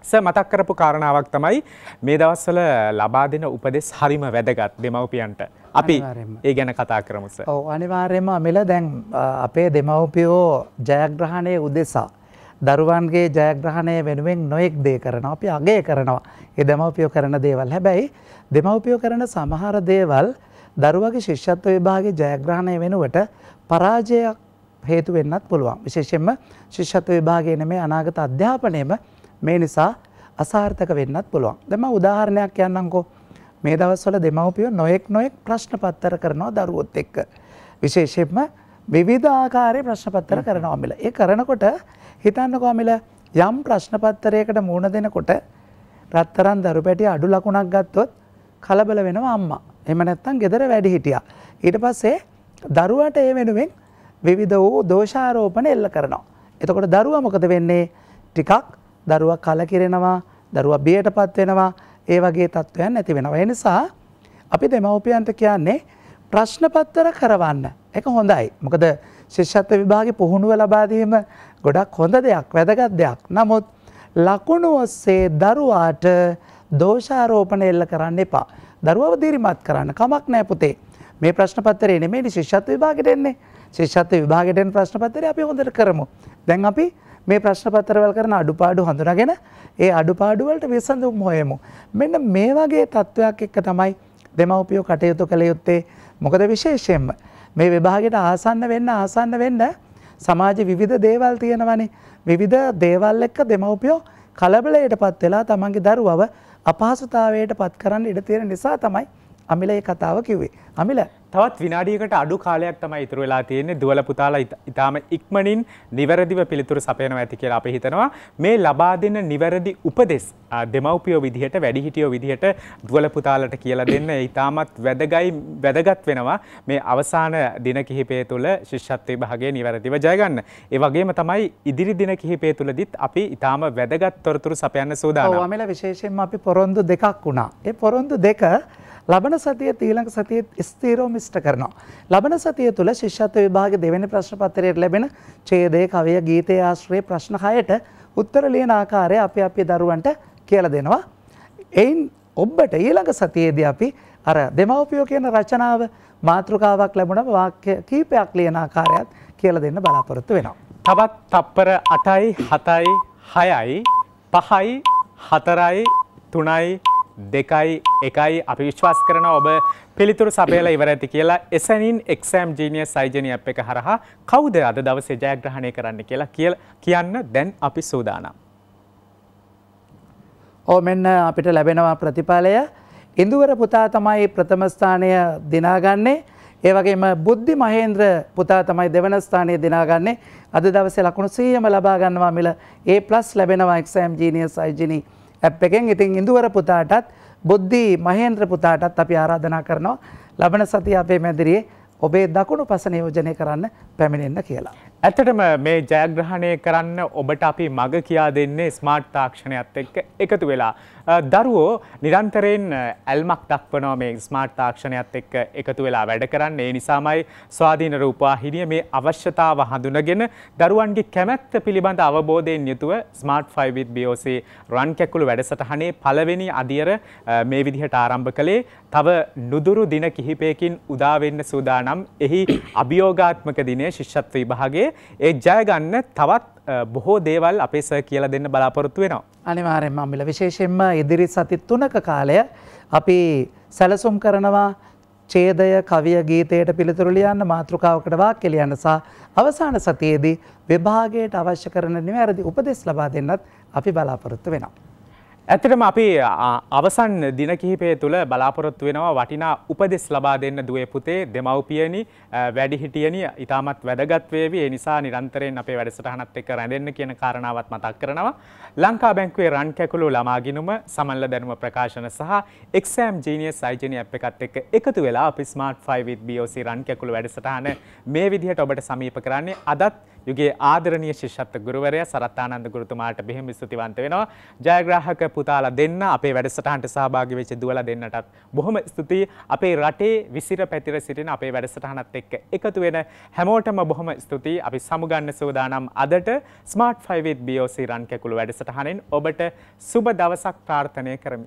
ස මතක් කරපු කාරණාවක් තමයි මේ දවස්වල ලබා දෙන උපදෙස් හරිම වැදගත් දෙමව්පියන්ට. අපි ඒ ගැන කතා කරමුස. ඔව් අනිවාර්යයෙන්ම මෙල දැන් අපේ දෙමව්පියෝ ජයග්‍රහණයේ උදෙසා දරුවන්ගේ ජයග්‍රහණය වෙනුවෙන් නොයෙක් දේ කරනවා අපි අගේ කරනවා. ඒ දෙමව්පියෝ කරන දේවල්. හැබැයි දෙමව්පියෝ කරන සමහර දේවල් දරුවගේ ශිෂ්‍යත්ව විභාගයේ ජයග්‍රහණය වෙනුවට පරාජයක් හේතු වෙන්නත් පුළුවන්. විශේෂයෙන්ම ශිෂ්‍යත්ව විභාගයේ නෙමෙයි අනාගත අධ්‍යාපනයේම මේ නිසා අසාර්ථක වෙන්නත් පුළුවන්. දැන් මම උදාහරණයක් කියන්නම්කෝ. මේ දවස්වල දෙමව්පියෝ නොඑක් නොඑක් ප්‍රශ්න පත්‍ර කරනවා දරුවොත් එක්ක. විශේෂයෙන්ම විවිධ ආකාරයේ ප්‍රශ්න පත්‍ර කරනවා මිල. ඒ කරනකොට හිතන්නකෝ මිල යම් ප්‍රශ්න පත්‍රයකට මුහුණ දෙනකොට රත්තරන් දරු පැටිය අඩු ලකුණක් ගත්තොත් කලබල වෙනවා අම්මා. එහෙම නැත්නම් gedara වැඩි හිටියා. ඊට පස්සේ දරුවාට ඒ වෙනුවෙන් විවිධ වූ දෝෂාරෝපණ එල්ල කරනවා. එතකොට දරුවා මොකද වෙන්නේ? ටිකක් දරුවා කලකිරෙනවා, දරුවා බියටපත් වෙනවා, ඒ වගේ තත්ත්වයන් ඇති වෙනවා. ඒ නිසා අපි දෙමව්පියන්ට කියන්නේ ප්‍රශ්න පත්‍ර කරවන්න. ඒක හොඳයි. මොකද ශිෂ්‍යත්ව විභාගේ පුහුණුව ලබා දීම ගොඩක් හොඳ දෙයක් වැදගත් දෙයක්. නමුත් ලකුණු ඔස්සේ දරුවාට දෝෂාරෝපණ එල්ල කරන්න එපා. දරුවව දිරිමත් කරන්න කමක් නෑ පුතේ. මේ ප්‍රශ්න පත්‍රයේ නෙමෙයි ශිෂ්‍යත්ව විභාගෙට එන්නේ. ශිෂ්‍යත්ව විභාගෙට එන ප්‍රශ්න පත්‍රය අපි හොඳට කරමු. දැන් අපි මේ ප්‍රශ්න පත්‍රවල කරන අඩුපාඩු හඳුනාගෙන ඒ අඩුපාඩු වලට විසඳුම් හොයමු. මෙන්න මේ වගේ තත්වයක් එක්ක තමයි දෙමව්පියෝ කටයුතු කළ යුත්තේ. මොකද විශේෂයෙන්ම මේ විභාගෙට ආසන්න වෙන්න ආසන්න වෙන්න සමාජ විවිධ දේවල් තියෙනවනේ විවිධ දේවල් එක්ක දෙමව්පියෝ කලබලයටපත් වෙලා තමන්ගේ දරුවව අපහසුතාවයට පත් කරන්න ඉඩ තියෙන නිසා තමයි අමිල ඒ කතාව කිව්වේ. අමිල තවත් විනාඩියකට අඩු කාලයක් තමයි ඉතුරු වෙලා තියෙන්නේ දුවල පුතාලා ඉතාම ඉක්මනින් නිවැරදිව පිළිතුරු සපයනවා ඇති කියලා අපි හිතනවා මේ ලබා දෙන නිවැරදි උපදෙස් දෙමව්පියෝ විදිහට වැඩිහිටියෝ විදිහට දුවල පුතාලට කියලා දෙන්න ඉතාමත් වැදගයි වැදගත් වෙනවා මේ අවසාන දින කිහිපය තුළ ශිෂ්‍යත්ව විභාගයේ නිවැරදිව ජය ගන්න. ඒ වගේම තමයි ඉදිරි දින කිහිපය තුළදීත් අපි ඉතාම වැදගත් තොරතුරු සපයන්න සූදානම්. ඔව් අමල විශේෂයෙන්ම අපි පොරොන්දු දෙකක් වුණා. ඒ පොරොන්දු දෙක ලබන සතිය ඊළඟ සතියේ ස්ථීරවම ඉෂ්ට කරනවා. ලබන සතිය තුළ ශිෂ්‍යත්ව විභාග දෙවෙනි ප්‍රශ්න පත්‍රයට ලැබෙන ඡේදය, කවිය, ගීතය ආශ්‍රය ප්‍රශ්න 6ට උත්තර ලියන ආකාරය අපි අපේ දරුවන්ට කියලා දෙනවා. එයින් ඔබට ඊළඟ සතියේදී අපි අර දෙමව්පියෝ කියන රචනාව මාතෘකාවක් ලැබුණම වාක්‍ය කීපයක් ලියන ආකාරයත් කියලා දෙන්න බලාපොරොත්තු වෙනවා. තවත් තප්පර 8යි 7යි 6යි 5යි 4යි 3යි දෙකයි එකයි අපි විශ්වාස කරන ඔබ පිළිතුරු සපයලා ඉවර ඇති කියලා එසැනින් එක්සෑම් ජීනියස් සයිජනිය අප් එක හරහා කවුද අද දවසේ ජයග්‍රහණය කරන්න කියලා කියල කියන්න දැන් අපි සූදානම්. ඕ මෙන්න අපිට ලැබෙනවා ප්‍රතිඵලය ඉඳුවර පුතා තමයි ප්‍රථමස්ථානය දිනාගන්නේ ඒ වගේම බුද්ධි මහේන්ද්‍ර පුතා තමයි දෙවන ස්ථානය දිනාගන්නේ අද දවසේ ලකුණු සීයම ලබා ගන්නවා මිල ඒ ප්ලස් ලැබෙනවා එක්සෑම් ජීනියස් අයිජිනී ඇප් එකෙන් ඉතින් ඉඳුවර පුතාටත් බුද්ධි මහේන්ද්‍ර පුතාටත් අපි ආරාධනා කරනවා ලබන සතිය අපේ මැදිරියේ ඔබේ දකුණු පස නියෝජනය කරන්න පැමිණෙන්න කියලා. ඇතටම මේ ජයග්‍රහණය කරන්න ඔබට අපි මග කියා දෙන්නේ ස්මාර්ට් තාක්ෂණයත් එක්ක එකතු වෙලා. දරුවෝ නිරන්තරයෙන් ඇල්මක් දක්වනෝ මේ ස්මාර්ට් තාක්ෂණයත් එක්ක එකතු වෙලා වැඩ කරන්න ඒ නිසාමයි ස්වාධීන රූපවා හිරිය මේ අවශ්‍යතාව හඳුනගෙන දරුවන්ගේ කැමැත්ත පිළිබඳ අවබෝධයෙන් යුතුව ස්මාර්ට් ෆයිවිත් BOC රන් කැකුළු වැඩසටහනේ පළවෙනි අදියර මේ විදිහට ආරම්භ කළේ තව නුදුරු දින කිහිපයකින් උදාවෙන්න සූදානම් එහි අභියෝගාත්මක දිනය ශිෂ්‍යත්ව විභාගේ ඒ ජයගන්න තවත් බොහෝ දේවල් අපේ ස කියල දෙන්න බලාපොරොත්තු වෙනවා. අනිවාරෙන් අමිල විශේෂෙන්ම ඉදිරි සති තුනක කාලය අපි සැලසුම් කරනවා චේදය කවිය ගීතයට පිළිතුරු ලියන්න මාතෘකාවකට වාක්‍ය ලියන්න සහ අවසාන සතියේදී විභාගයට අවශ්‍ය කරන නිවැරදි උපදෙස් ලබා දෙන්නත් අපි බලාපොරොත්තු වෙනවා. ඇත්තටම අපි අවසන් දින කිහිපය තුළ බලාපොරොත්තු වෙනවා වටිනා උපදෙස් ලබා දෙන්න දුවේ පුතේ දෙමව්පියනි වැඩිහිටියනි ඉතාමත් වැදගත් වේවි. ඒ නිසා නිරන්තරයෙන් අපේ වැඩසටහනත් එක්ක රැඳෙන්න කියන කාරණාවත් මතක් කරනවා. ලංකා බැංකුවේ රන් කැකුළු ළමා ගිණුම, සමන්ල දැනුම ප්‍රකාශන සහ Exam Genius IGN app එකත් එක්ක එකතු වෙලා අපි Smart 5 with BOC රන් කැකුළු වැඩසටහන මේ විදිහට ඔබට සමීප කරන්නේ අදත් යුගයේ ආදරණීය ශිෂ්‍යත්ව ගුරුවරයා සරත් ආනන්ද ගුරුතුමාට බෙහෙම ස්තුතිවන්ත වෙනවා. ජයග්‍රාහක පුතාලා දෙන්න අපේ වැඩසටහනට සහභාගී වෙච්ච දුවලා දෙන්නටත් බොහොම ස්තුතියි. අපේ රටේ විසිර පැතිර සිටින අපේ වැඩසටහනත් එක්ක එකතු වෙන හැමෝටම බොහොම ස්තුතියි. අපි සමුගන්න සූදානම් අදට ස්මාර්ට් 5 with BOC රන් කැකුළු වැඩසටහනෙන් ඔබට සුබ දවසක් ප්‍රාර්ථනය කරමි.